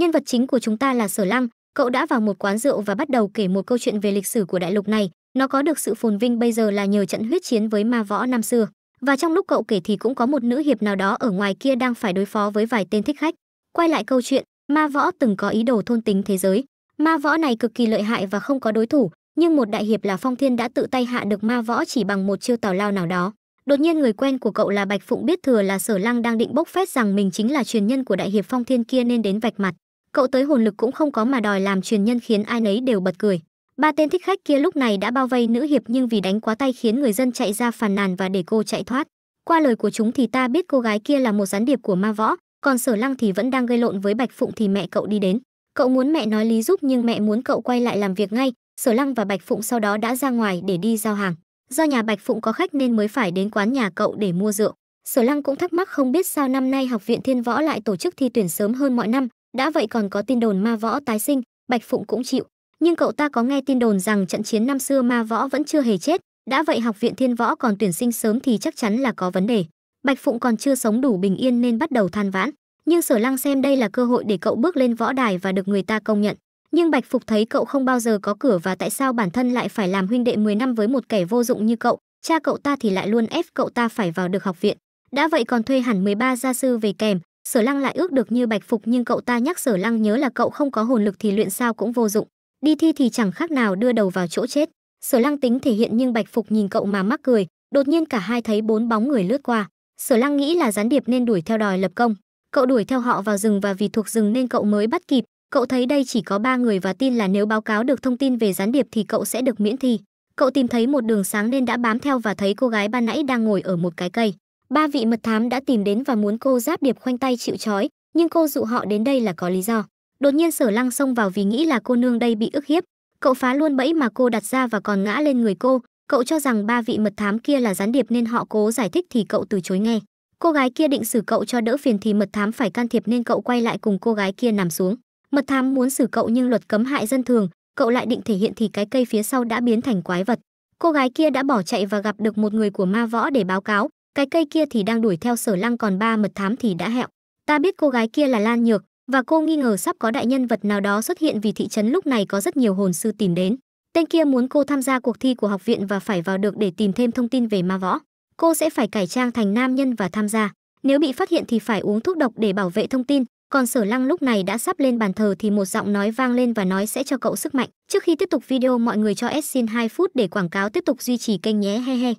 Nhân vật chính của chúng ta là Sở Lăng, cậu đã vào một quán rượu và bắt đầu kể một câu chuyện về lịch sử của đại lục này, nó có được sự phồn vinh bây giờ là nhờ trận huyết chiến với ma võ năm xưa. Và trong lúc cậu kể thì cũng có một nữ hiệp nào đó ở ngoài kia đang phải đối phó với vài tên thích khách. Quay lại câu chuyện, ma võ từng có ý đồ thôn tính thế giới. Ma võ này cực kỳ lợi hại và không có đối thủ, nhưng một đại hiệp là Phong Thiên đã tự tay hạ được ma võ chỉ bằng một chiêu tào lao nào đó. Đột nhiên người quen của cậu là Bạch Phụng biết thừa là Sở Lăng đang định bốc phét rằng mình chính là truyền nhân của đại hiệp Phong Thiên kia nên đến vạch mặt cậu tới hồn lực cũng không có mà đòi làm truyền nhân khiến ai nấy đều bật cười ba tên thích khách kia lúc này đã bao vây nữ hiệp nhưng vì đánh quá tay khiến người dân chạy ra phàn nàn và để cô chạy thoát qua lời của chúng thì ta biết cô gái kia là một gián điệp của ma võ còn sở lăng thì vẫn đang gây lộn với bạch phụng thì mẹ cậu đi đến cậu muốn mẹ nói lý giúp nhưng mẹ muốn cậu quay lại làm việc ngay sở lăng và bạch phụng sau đó đã ra ngoài để đi giao hàng do nhà bạch phụng có khách nên mới phải đến quán nhà cậu để mua rượu sở lăng cũng thắc mắc không biết sao năm nay học viện thiên võ lại tổ chức thi tuyển sớm hơn mọi năm đã vậy còn có tin đồn ma võ tái sinh bạch phụng cũng chịu nhưng cậu ta có nghe tin đồn rằng trận chiến năm xưa ma võ vẫn chưa hề chết đã vậy học viện thiên võ còn tuyển sinh sớm thì chắc chắn là có vấn đề bạch phụng còn chưa sống đủ bình yên nên bắt đầu than vãn nhưng sở lăng xem đây là cơ hội để cậu bước lên võ đài và được người ta công nhận nhưng bạch phục thấy cậu không bao giờ có cửa và tại sao bản thân lại phải làm huynh đệ 10 năm với một kẻ vô dụng như cậu cha cậu ta thì lại luôn ép cậu ta phải vào được học viện đã vậy còn thuê hẳn 13 gia sư về kèm Sở Lăng lại ước được như Bạch Phục nhưng cậu ta nhắc Sở Lăng nhớ là cậu không có hồn lực thì luyện sao cũng vô dụng, đi thi thì chẳng khác nào đưa đầu vào chỗ chết. Sở Lăng tính thể hiện nhưng Bạch Phục nhìn cậu mà mắc cười, đột nhiên cả hai thấy bốn bóng người lướt qua. Sở Lăng nghĩ là gián điệp nên đuổi theo đòi lập công. Cậu đuổi theo họ vào rừng và vì thuộc rừng nên cậu mới bắt kịp. Cậu thấy đây chỉ có ba người và tin là nếu báo cáo được thông tin về gián điệp thì cậu sẽ được miễn thi. Cậu tìm thấy một đường sáng nên đã bám theo và thấy cô gái ban nãy đang ngồi ở một cái cây. Ba vị mật thám đã tìm đến và muốn cô giáp điệp khoanh tay chịu trói, nhưng cô dụ họ đến đây là có lý do. Đột nhiên Sở Lăng xông vào vì nghĩ là cô nương đây bị ức hiếp, cậu phá luôn bẫy mà cô đặt ra và còn ngã lên người cô, cậu cho rằng ba vị mật thám kia là gián điệp nên họ cố giải thích thì cậu từ chối nghe. Cô gái kia định xử cậu cho đỡ phiền thì mật thám phải can thiệp nên cậu quay lại cùng cô gái kia nằm xuống. Mật thám muốn xử cậu nhưng luật cấm hại dân thường, cậu lại định thể hiện thì cái cây phía sau đã biến thành quái vật. Cô gái kia đã bỏ chạy và gặp được một người của ma võ để báo cáo, cái cây kia thì đang đuổi theo sở lăng còn ba mật thám thì đã hẹo ta biết cô gái kia là lan nhược và cô nghi ngờ sắp có đại nhân vật nào đó xuất hiện vì thị trấn lúc này có rất nhiều hồn sư tìm đến tên kia muốn cô tham gia cuộc thi của học viện và phải vào được để tìm thêm thông tin về ma võ cô sẽ phải cải trang thành nam nhân và tham gia nếu bị phát hiện thì phải uống thuốc độc để bảo vệ thông tin còn sở lăng lúc này đã sắp lên bàn thờ thì một giọng nói vang lên và nói sẽ cho cậu sức mạnh trước khi tiếp tục video mọi người cho s xin 2 phút để quảng cáo tiếp tục duy trì kênh nhé he he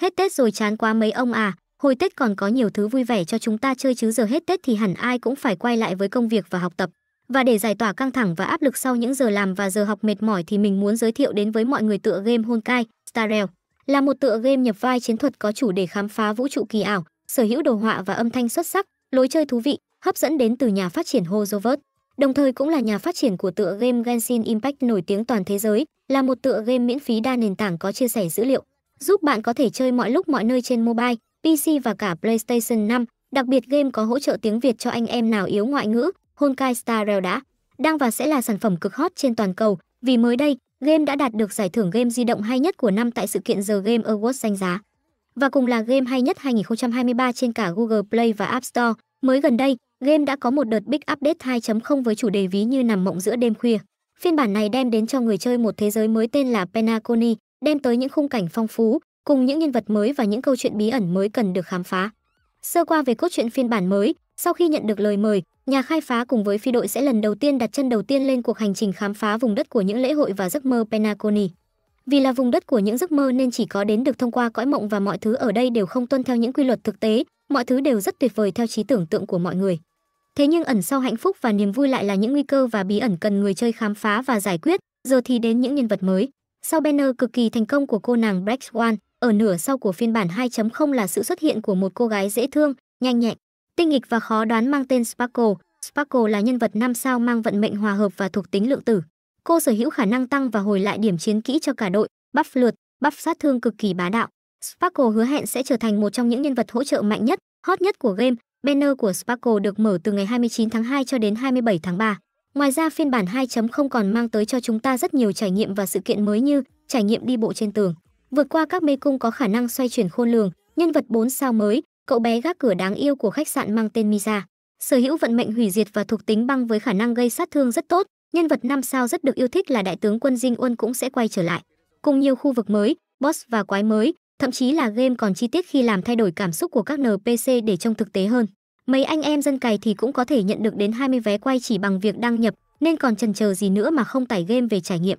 Hết Tết rồi chán quá mấy ông à, hồi Tết còn có nhiều thứ vui vẻ cho chúng ta chơi chứ giờ hết Tết thì hẳn ai cũng phải quay lại với công việc và học tập. Và để giải tỏa căng thẳng và áp lực sau những giờ làm và giờ học mệt mỏi thì mình muốn giới thiệu đến với mọi người tựa game Honkai Star Rail. Là một tựa game nhập vai chiến thuật có chủ đề khám phá vũ trụ kỳ ảo, sở hữu đồ họa và âm thanh xuất sắc, lối chơi thú vị, hấp dẫn đến từ nhà phát triển Hozovert. Đồng thời cũng là nhà phát triển của tựa game Genshin Impact nổi tiếng toàn thế giới, là một tựa game miễn phí đa nền tảng có chia sẻ dữ liệu, giúp bạn có thể chơi mọi lúc mọi nơi trên mobile, PC và cả PlayStation 5. Đặc biệt game có hỗ trợ tiếng Việt cho anh em nào yếu ngoại ngữ, Honkai Star Rail đã đang và sẽ là sản phẩm cực hot trên toàn cầu, vì mới đây, game đã đạt được giải thưởng game di động hay nhất của năm tại sự kiện The Game Awards danh giá. Và cùng là game hay nhất 2023 trên cả Google Play và App Store, mới gần đây, game đã có một đợt big update 2.0 với chủ đề ví như nằm mộng giữa đêm khuya. Phiên bản này đem đến cho người chơi một thế giới mới tên là Penaconi, đem tới những khung cảnh phong phú cùng những nhân vật mới và những câu chuyện bí ẩn mới cần được khám phá. Sơ qua về cốt truyện phiên bản mới, sau khi nhận được lời mời, nhà khai phá cùng với phi đội sẽ lần đầu tiên đặt chân đầu tiên lên cuộc hành trình khám phá vùng đất của những lễ hội và giấc mơ Penaconi. Vì là vùng đất của những giấc mơ nên chỉ có đến được thông qua cõi mộng và mọi thứ ở đây đều không tuân theo những quy luật thực tế, mọi thứ đều rất tuyệt vời theo trí tưởng tượng của mọi người. Thế nhưng ẩn sau hạnh phúc và niềm vui lại là những nguy cơ và bí ẩn cần người chơi khám phá và giải quyết, giờ thì đến những nhân vật mới. Sau banner cực kỳ thành công của cô nàng Black Swan ở nửa sau của phiên bản 2.0 là sự xuất hiện của một cô gái dễ thương, nhanh nhẹn, tinh nghịch và khó đoán mang tên Sparkle. Sparkle là nhân vật năm sao mang vận mệnh hòa hợp và thuộc tính lượng tử. Cô sở hữu khả năng tăng và hồi lại điểm chiến kỹ cho cả đội, buff lượt, buff sát thương cực kỳ bá đạo. Sparkle hứa hẹn sẽ trở thành một trong những nhân vật hỗ trợ mạnh nhất, hot nhất của game. Banner của Sparkle được mở từ ngày 29 tháng 2 cho đến 27 tháng 3. Ngoài ra phiên bản 2.0 còn mang tới cho chúng ta rất nhiều trải nghiệm và sự kiện mới như trải nghiệm đi bộ trên tường, vượt qua các mê cung có khả năng xoay chuyển khôn lường, nhân vật 4 sao mới, cậu bé gác cửa đáng yêu của khách sạn mang tên Misa, sở hữu vận mệnh hủy diệt và thuộc tính băng với khả năng gây sát thương rất tốt, nhân vật 5 sao rất được yêu thích là đại tướng quân Dinh Uân cũng sẽ quay trở lại, cùng nhiều khu vực mới, boss và quái mới, thậm chí là game còn chi tiết khi làm thay đổi cảm xúc của các NPC để trông thực tế hơn mấy anh em dân cày thì cũng có thể nhận được đến 20 vé quay chỉ bằng việc đăng nhập, nên còn chần chờ gì nữa mà không tải game về trải nghiệm.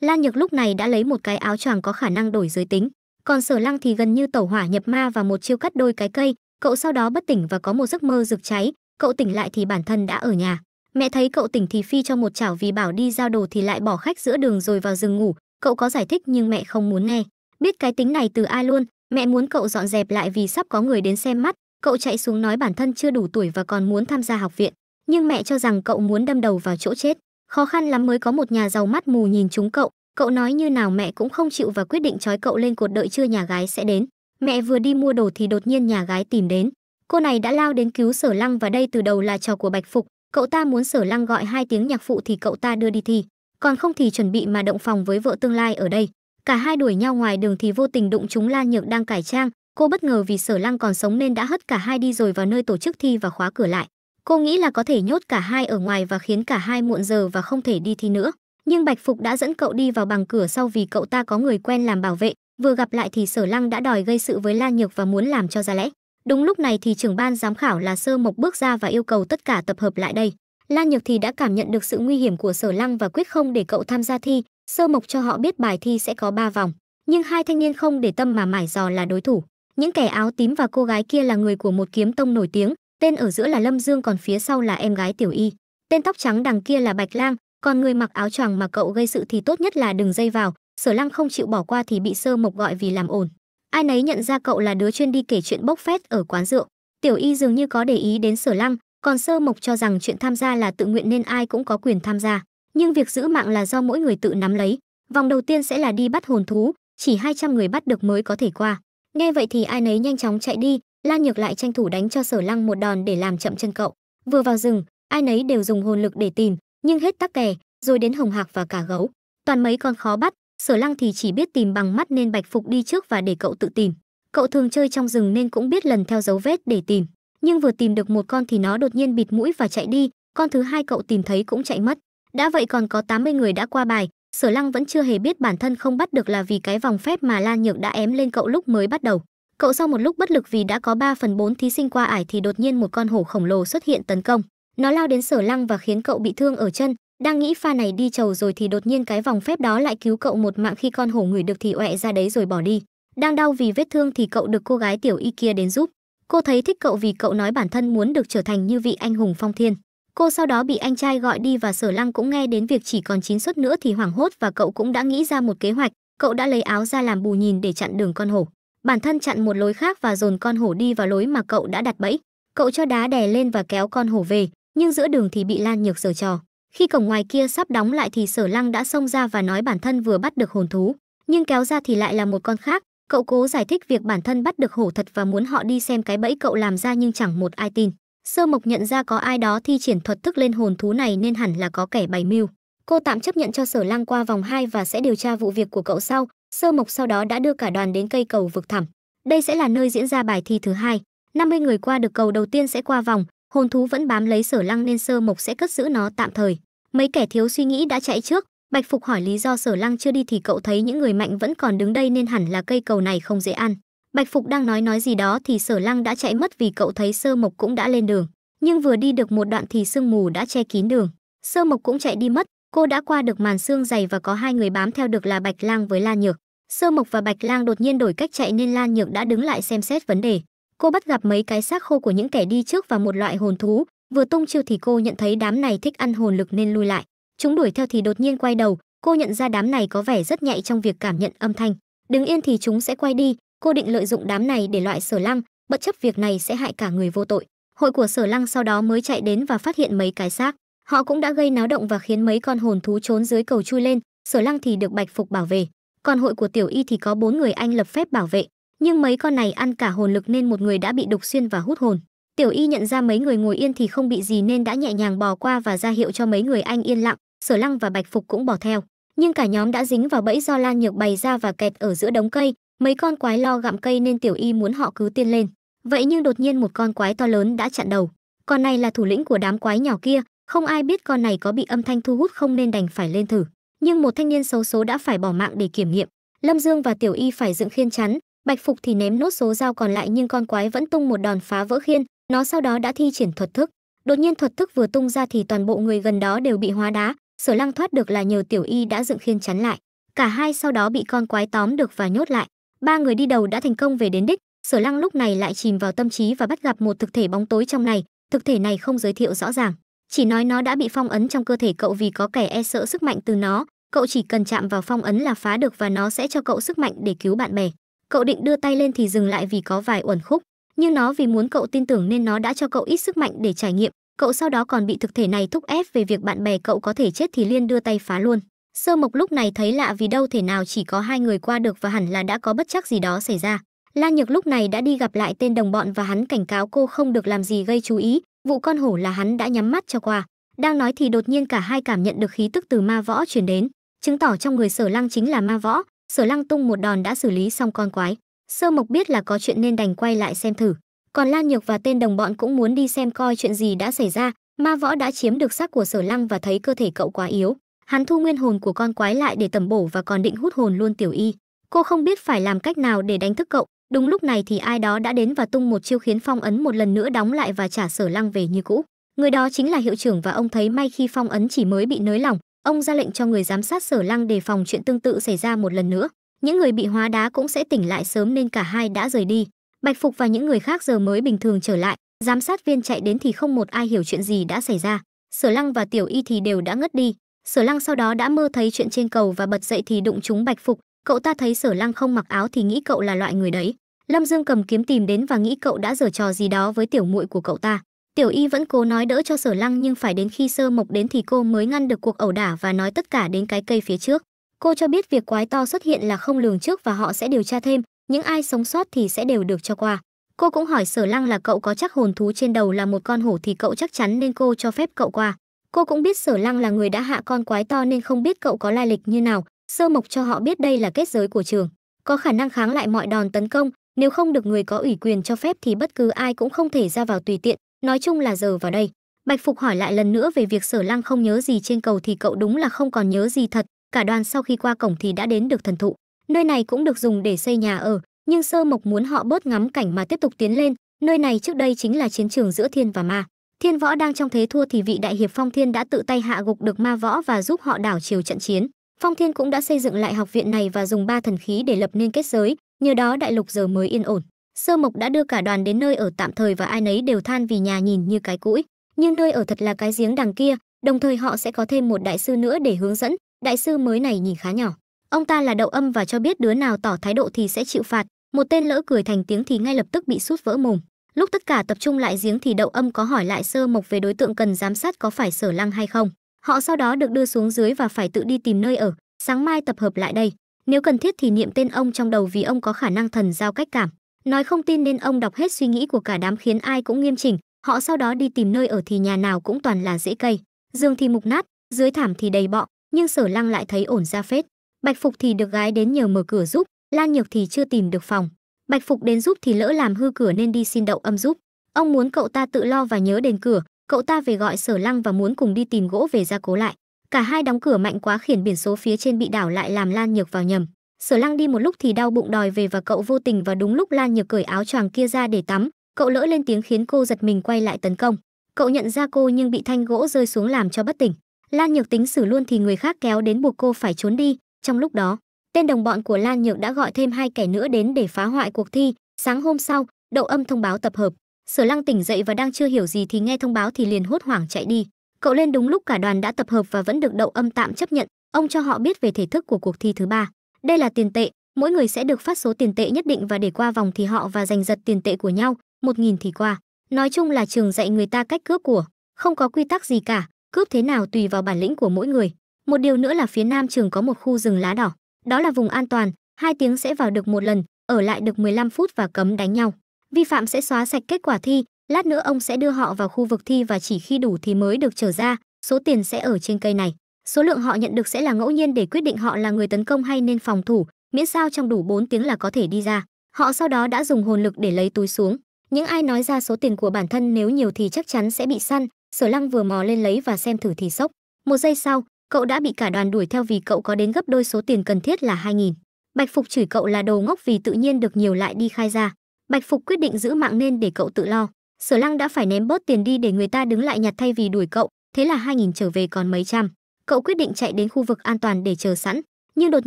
Lan Nhược lúc này đã lấy một cái áo choàng có khả năng đổi giới tính, còn Sở Lăng thì gần như tẩu hỏa nhập ma và một chiêu cắt đôi cái cây, cậu sau đó bất tỉnh và có một giấc mơ rực cháy, cậu tỉnh lại thì bản thân đã ở nhà. Mẹ thấy cậu tỉnh thì phi cho một chảo vì bảo đi giao đồ thì lại bỏ khách giữa đường rồi vào rừng ngủ, cậu có giải thích nhưng mẹ không muốn nghe. Biết cái tính này từ ai luôn, mẹ muốn cậu dọn dẹp lại vì sắp có người đến xem mắt, Cậu chạy xuống nói bản thân chưa đủ tuổi và còn muốn tham gia học viện, nhưng mẹ cho rằng cậu muốn đâm đầu vào chỗ chết, khó khăn lắm mới có một nhà giàu mắt mù nhìn chúng cậu, cậu nói như nào mẹ cũng không chịu và quyết định trói cậu lên cột đợi chưa nhà gái sẽ đến. Mẹ vừa đi mua đồ thì đột nhiên nhà gái tìm đến. Cô này đã lao đến cứu Sở Lăng và đây từ đầu là trò của Bạch Phục, cậu ta muốn Sở Lăng gọi hai tiếng nhạc phụ thì cậu ta đưa đi thi, còn không thì chuẩn bị mà động phòng với vợ tương lai ở đây. Cả hai đuổi nhau ngoài đường thì vô tình đụng chúng Lan Nhược đang cải trang, Cô bất ngờ vì Sở Lăng còn sống nên đã hất cả hai đi rồi vào nơi tổ chức thi và khóa cửa lại. Cô nghĩ là có thể nhốt cả hai ở ngoài và khiến cả hai muộn giờ và không thể đi thi nữa. Nhưng Bạch Phục đã dẫn cậu đi vào bằng cửa sau vì cậu ta có người quen làm bảo vệ. Vừa gặp lại thì Sở Lăng đã đòi gây sự với La Nhược và muốn làm cho ra lẽ. Đúng lúc này thì trưởng ban giám khảo là Sơ Mộc bước ra và yêu cầu tất cả tập hợp lại đây. La Nhược thì đã cảm nhận được sự nguy hiểm của Sở Lăng và quyết không để cậu tham gia thi, Sơ Mộc cho họ biết bài thi sẽ có ba vòng, nhưng hai thanh niên không để tâm mà mải dò là đối thủ những kẻ áo tím và cô gái kia là người của một kiếm tông nổi tiếng tên ở giữa là lâm dương còn phía sau là em gái tiểu y tên tóc trắng đằng kia là bạch lang còn người mặc áo choàng mà cậu gây sự thì tốt nhất là đừng dây vào sở lăng không chịu bỏ qua thì bị sơ mộc gọi vì làm ồn ai nấy nhận ra cậu là đứa chuyên đi kể chuyện bốc phét ở quán rượu tiểu y dường như có để ý đến sở lăng còn sơ mộc cho rằng chuyện tham gia là tự nguyện nên ai cũng có quyền tham gia nhưng việc giữ mạng là do mỗi người tự nắm lấy vòng đầu tiên sẽ là đi bắt hồn thú chỉ 200 người bắt được mới có thể qua Nghe vậy thì ai nấy nhanh chóng chạy đi, Lan Nhược lại tranh thủ đánh cho Sở Lăng một đòn để làm chậm chân cậu. Vừa vào rừng, ai nấy đều dùng hồn lực để tìm, nhưng hết tắc kè, rồi đến Hồng Hạc và cả gấu. Toàn mấy con khó bắt, Sở Lăng thì chỉ biết tìm bằng mắt nên Bạch Phục đi trước và để cậu tự tìm. Cậu thường chơi trong rừng nên cũng biết lần theo dấu vết để tìm, nhưng vừa tìm được một con thì nó đột nhiên bịt mũi và chạy đi, con thứ hai cậu tìm thấy cũng chạy mất. Đã vậy còn có 80 người đã qua bài, Sở Lăng vẫn chưa hề biết bản thân không bắt được là vì cái vòng phép mà Lan Nhược đã ém lên cậu lúc mới bắt đầu. Cậu sau một lúc bất lực vì đã có 3 phần 4 thí sinh qua ải thì đột nhiên một con hổ khổng lồ xuất hiện tấn công. Nó lao đến Sở Lăng và khiến cậu bị thương ở chân, đang nghĩ pha này đi trầu rồi thì đột nhiên cái vòng phép đó lại cứu cậu một mạng khi con hổ ngửi được thì oẹ ra đấy rồi bỏ đi. Đang đau vì vết thương thì cậu được cô gái tiểu y kia đến giúp. Cô thấy thích cậu vì cậu nói bản thân muốn được trở thành như vị anh hùng phong thiên. Cô sau đó bị anh trai gọi đi và Sở Lăng cũng nghe đến việc chỉ còn 9 suất nữa thì hoảng hốt và cậu cũng đã nghĩ ra một kế hoạch, cậu đã lấy áo ra làm bù nhìn để chặn đường con hổ. Bản thân chặn một lối khác và dồn con hổ đi vào lối mà cậu đã đặt bẫy. Cậu cho đá đè lên và kéo con hổ về, nhưng giữa đường thì bị Lan Nhược giở trò. Khi cổng ngoài kia sắp đóng lại thì Sở Lăng đã xông ra và nói bản thân vừa bắt được hồn thú, nhưng kéo ra thì lại là một con khác. Cậu cố giải thích việc bản thân bắt được hổ thật và muốn họ đi xem cái bẫy cậu làm ra nhưng chẳng một ai tin. Sơ Mộc nhận ra có ai đó thi triển thuật thức lên hồn thú này nên hẳn là có kẻ bày mưu. Cô tạm chấp nhận cho Sở Lăng qua vòng 2 và sẽ điều tra vụ việc của cậu sau. Sơ Mộc sau đó đã đưa cả đoàn đến cây cầu vực thẳm. Đây sẽ là nơi diễn ra bài thi thứ hai. 50 người qua được cầu đầu tiên sẽ qua vòng, hồn thú vẫn bám lấy Sở Lăng nên Sơ Mộc sẽ cất giữ nó tạm thời. Mấy kẻ thiếu suy nghĩ đã chạy trước, Bạch Phục hỏi lý do Sở Lăng chưa đi thì cậu thấy những người mạnh vẫn còn đứng đây nên hẳn là cây cầu này không dễ ăn. Bạch Phục đang nói nói gì đó thì Sở Lăng đã chạy mất vì cậu thấy Sơ Mộc cũng đã lên đường, nhưng vừa đi được một đoạn thì sương mù đã che kín đường. Sơ Mộc cũng chạy đi mất, cô đã qua được màn sương dày và có hai người bám theo được là Bạch Lang với La Nhược. Sơ Mộc và Bạch Lang đột nhiên đổi cách chạy nên La Nhược đã đứng lại xem xét vấn đề. Cô bắt gặp mấy cái xác khô của những kẻ đi trước và một loại hồn thú, vừa tung chiêu thì cô nhận thấy đám này thích ăn hồn lực nên lui lại. Chúng đuổi theo thì đột nhiên quay đầu, cô nhận ra đám này có vẻ rất nhạy trong việc cảm nhận âm thanh. Đứng yên thì chúng sẽ quay đi, cô định lợi dụng đám này để loại sở lăng bất chấp việc này sẽ hại cả người vô tội hội của sở lăng sau đó mới chạy đến và phát hiện mấy cái xác họ cũng đã gây náo động và khiến mấy con hồn thú trốn dưới cầu chui lên sở lăng thì được bạch phục bảo vệ còn hội của tiểu y thì có bốn người anh lập phép bảo vệ nhưng mấy con này ăn cả hồn lực nên một người đã bị đục xuyên và hút hồn tiểu y nhận ra mấy người ngồi yên thì không bị gì nên đã nhẹ nhàng bò qua và ra hiệu cho mấy người anh yên lặng sở lăng và bạch phục cũng bỏ theo nhưng cả nhóm đã dính vào bẫy do lan nhược bày ra và kẹt ở giữa đống cây mấy con quái lo gặm cây nên tiểu y muốn họ cứ tiên lên vậy nhưng đột nhiên một con quái to lớn đã chặn đầu con này là thủ lĩnh của đám quái nhỏ kia không ai biết con này có bị âm thanh thu hút không nên đành phải lên thử nhưng một thanh niên xấu số đã phải bỏ mạng để kiểm nghiệm lâm dương và tiểu y phải dựng khiên chắn bạch phục thì ném nốt số dao còn lại nhưng con quái vẫn tung một đòn phá vỡ khiên nó sau đó đã thi triển thuật thức đột nhiên thuật thức vừa tung ra thì toàn bộ người gần đó đều bị hóa đá sở lăng thoát được là nhờ tiểu y đã dựng khiên chắn lại cả hai sau đó bị con quái tóm được và nhốt lại ba người đi đầu đã thành công về đến đích sở lăng lúc này lại chìm vào tâm trí và bắt gặp một thực thể bóng tối trong này thực thể này không giới thiệu rõ ràng chỉ nói nó đã bị phong ấn trong cơ thể cậu vì có kẻ e sợ sức mạnh từ nó cậu chỉ cần chạm vào phong ấn là phá được và nó sẽ cho cậu sức mạnh để cứu bạn bè cậu định đưa tay lên thì dừng lại vì có vài uẩn khúc nhưng nó vì muốn cậu tin tưởng nên nó đã cho cậu ít sức mạnh để trải nghiệm cậu sau đó còn bị thực thể này thúc ép về việc bạn bè cậu có thể chết thì liên đưa tay phá luôn Sơ Mộc lúc này thấy lạ vì đâu thể nào chỉ có hai người qua được và hẳn là đã có bất chắc gì đó xảy ra. La Nhược lúc này đã đi gặp lại tên đồng bọn và hắn cảnh cáo cô không được làm gì gây chú ý, vụ con hổ là hắn đã nhắm mắt cho qua. Đang nói thì đột nhiên cả hai cảm nhận được khí tức từ ma võ truyền đến, chứng tỏ trong người Sở Lăng chính là ma võ, Sở Lăng tung một đòn đã xử lý xong con quái. Sơ Mộc biết là có chuyện nên đành quay lại xem thử. Còn Lan Nhược và tên đồng bọn cũng muốn đi xem coi chuyện gì đã xảy ra, ma võ đã chiếm được xác của Sở Lăng và thấy cơ thể cậu quá yếu, Hắn thu nguyên hồn của con quái lại để tẩm bổ và còn định hút hồn luôn Tiểu Y. Cô không biết phải làm cách nào để đánh thức cậu, đúng lúc này thì ai đó đã đến và tung một chiêu khiến phong ấn một lần nữa đóng lại và trả Sở Lăng về như cũ. Người đó chính là hiệu trưởng và ông thấy may khi phong ấn chỉ mới bị nới lỏng, ông ra lệnh cho người giám sát Sở Lăng đề phòng chuyện tương tự xảy ra một lần nữa. Những người bị hóa đá cũng sẽ tỉnh lại sớm nên cả hai đã rời đi. Bạch Phục và những người khác giờ mới bình thường trở lại, giám sát viên chạy đến thì không một ai hiểu chuyện gì đã xảy ra. Sở Lăng và Tiểu Y thì đều đã ngất đi, Sở Lăng sau đó đã mơ thấy chuyện trên cầu và bật dậy thì đụng trúng Bạch Phục, cậu ta thấy Sở Lăng không mặc áo thì nghĩ cậu là loại người đấy. Lâm Dương cầm kiếm tìm đến và nghĩ cậu đã giở trò gì đó với tiểu muội của cậu ta. Tiểu Y vẫn cố nói đỡ cho Sở Lăng nhưng phải đến khi Sơ Mộc đến thì cô mới ngăn được cuộc ẩu đả và nói tất cả đến cái cây phía trước. Cô cho biết việc quái to xuất hiện là không lường trước và họ sẽ điều tra thêm, những ai sống sót thì sẽ đều được cho qua. Cô cũng hỏi Sở Lăng là cậu có chắc hồn thú trên đầu là một con hổ thì cậu chắc chắn nên cô cho phép cậu qua. Cô cũng biết Sở Lăng là người đã hạ con quái to nên không biết cậu có lai lịch như nào, sơ mộc cho họ biết đây là kết giới của trường, có khả năng kháng lại mọi đòn tấn công, nếu không được người có ủy quyền cho phép thì bất cứ ai cũng không thể ra vào tùy tiện, nói chung là giờ vào đây. Bạch Phục hỏi lại lần nữa về việc Sở Lăng không nhớ gì trên cầu thì cậu đúng là không còn nhớ gì thật, cả đoàn sau khi qua cổng thì đã đến được thần thụ. Nơi này cũng được dùng để xây nhà ở, nhưng Sơ Mộc muốn họ bớt ngắm cảnh mà tiếp tục tiến lên, nơi này trước đây chính là chiến trường giữa thiên và ma. Thiên Võ đang trong thế thua thì vị đại hiệp Phong Thiên đã tự tay hạ gục được Ma Võ và giúp họ đảo chiều trận chiến. Phong Thiên cũng đã xây dựng lại học viện này và dùng ba thần khí để lập nên kết giới, nhờ đó đại lục giờ mới yên ổn. Sơ Mộc đã đưa cả đoàn đến nơi ở tạm thời và ai nấy đều than vì nhà nhìn như cái cũi, nhưng nơi ở thật là cái giếng đằng kia, đồng thời họ sẽ có thêm một đại sư nữa để hướng dẫn, đại sư mới này nhìn khá nhỏ. Ông ta là đậu âm và cho biết đứa nào tỏ thái độ thì sẽ chịu phạt, một tên lỡ cười thành tiếng thì ngay lập tức bị sút vỡ mồm. Lúc tất cả tập trung lại giếng thì đậu âm có hỏi lại sơ mộc về đối tượng cần giám sát có phải sở lăng hay không. Họ sau đó được đưa xuống dưới và phải tự đi tìm nơi ở, sáng mai tập hợp lại đây. Nếu cần thiết thì niệm tên ông trong đầu vì ông có khả năng thần giao cách cảm. Nói không tin nên ông đọc hết suy nghĩ của cả đám khiến ai cũng nghiêm chỉnh. Họ sau đó đi tìm nơi ở thì nhà nào cũng toàn là rễ cây. giường thì mục nát, dưới thảm thì đầy bọ, nhưng sở lăng lại thấy ổn ra phết. Bạch Phục thì được gái đến nhờ mở cửa giúp, Lan Nhược thì chưa tìm được phòng. Bạch Phục đến giúp thì lỡ làm hư cửa nên đi xin đậu âm giúp. Ông muốn cậu ta tự lo và nhớ đền cửa, cậu ta về gọi Sở Lăng và muốn cùng đi tìm gỗ về gia cố lại. Cả hai đóng cửa mạnh quá khiến biển số phía trên bị đảo lại làm Lan Nhược vào nhầm. Sở Lăng đi một lúc thì đau bụng đòi về và cậu vô tình và đúng lúc Lan Nhược cởi áo choàng kia ra để tắm, cậu lỡ lên tiếng khiến cô giật mình quay lại tấn công. Cậu nhận ra cô nhưng bị thanh gỗ rơi xuống làm cho bất tỉnh. Lan Nhược tính xử luôn thì người khác kéo đến buộc cô phải trốn đi, trong lúc đó, tên đồng bọn của Lan Nhược đã gọi thêm hai kẻ nữa đến để phá hoại cuộc thi. Sáng hôm sau, Đậu Âm thông báo tập hợp. Sở Lăng tỉnh dậy và đang chưa hiểu gì thì nghe thông báo thì liền hốt hoảng chạy đi. Cậu lên đúng lúc cả đoàn đã tập hợp và vẫn được Đậu Âm tạm chấp nhận. Ông cho họ biết về thể thức của cuộc thi thứ ba. Đây là tiền tệ, mỗi người sẽ được phát số tiền tệ nhất định và để qua vòng thì họ và giành giật tiền tệ của nhau, một nghìn thì qua. Nói chung là trường dạy người ta cách cướp của, không có quy tắc gì cả, cướp thế nào tùy vào bản lĩnh của mỗi người. Một điều nữa là phía nam trường có một khu rừng lá đỏ, đó là vùng an toàn, hai tiếng sẽ vào được một lần, ở lại được 15 phút và cấm đánh nhau. Vi phạm sẽ xóa sạch kết quả thi, lát nữa ông sẽ đưa họ vào khu vực thi và chỉ khi đủ thì mới được trở ra, số tiền sẽ ở trên cây này. Số lượng họ nhận được sẽ là ngẫu nhiên để quyết định họ là người tấn công hay nên phòng thủ, miễn sao trong đủ 4 tiếng là có thể đi ra. Họ sau đó đã dùng hồn lực để lấy túi xuống. Những ai nói ra số tiền của bản thân nếu nhiều thì chắc chắn sẽ bị săn, Sở Lăng vừa mò lên lấy và xem thử thì sốc. Một giây sau, Cậu đã bị cả đoàn đuổi theo vì cậu có đến gấp đôi số tiền cần thiết là 2000. Bạch Phục chửi cậu là đồ ngốc vì tự nhiên được nhiều lại đi khai ra. Bạch Phục quyết định giữ mạng nên để cậu tự lo. Sở Lăng đã phải ném bớt tiền đi để người ta đứng lại nhặt thay vì đuổi cậu, thế là 2000 trở về còn mấy trăm. Cậu quyết định chạy đến khu vực an toàn để chờ sẵn, nhưng đột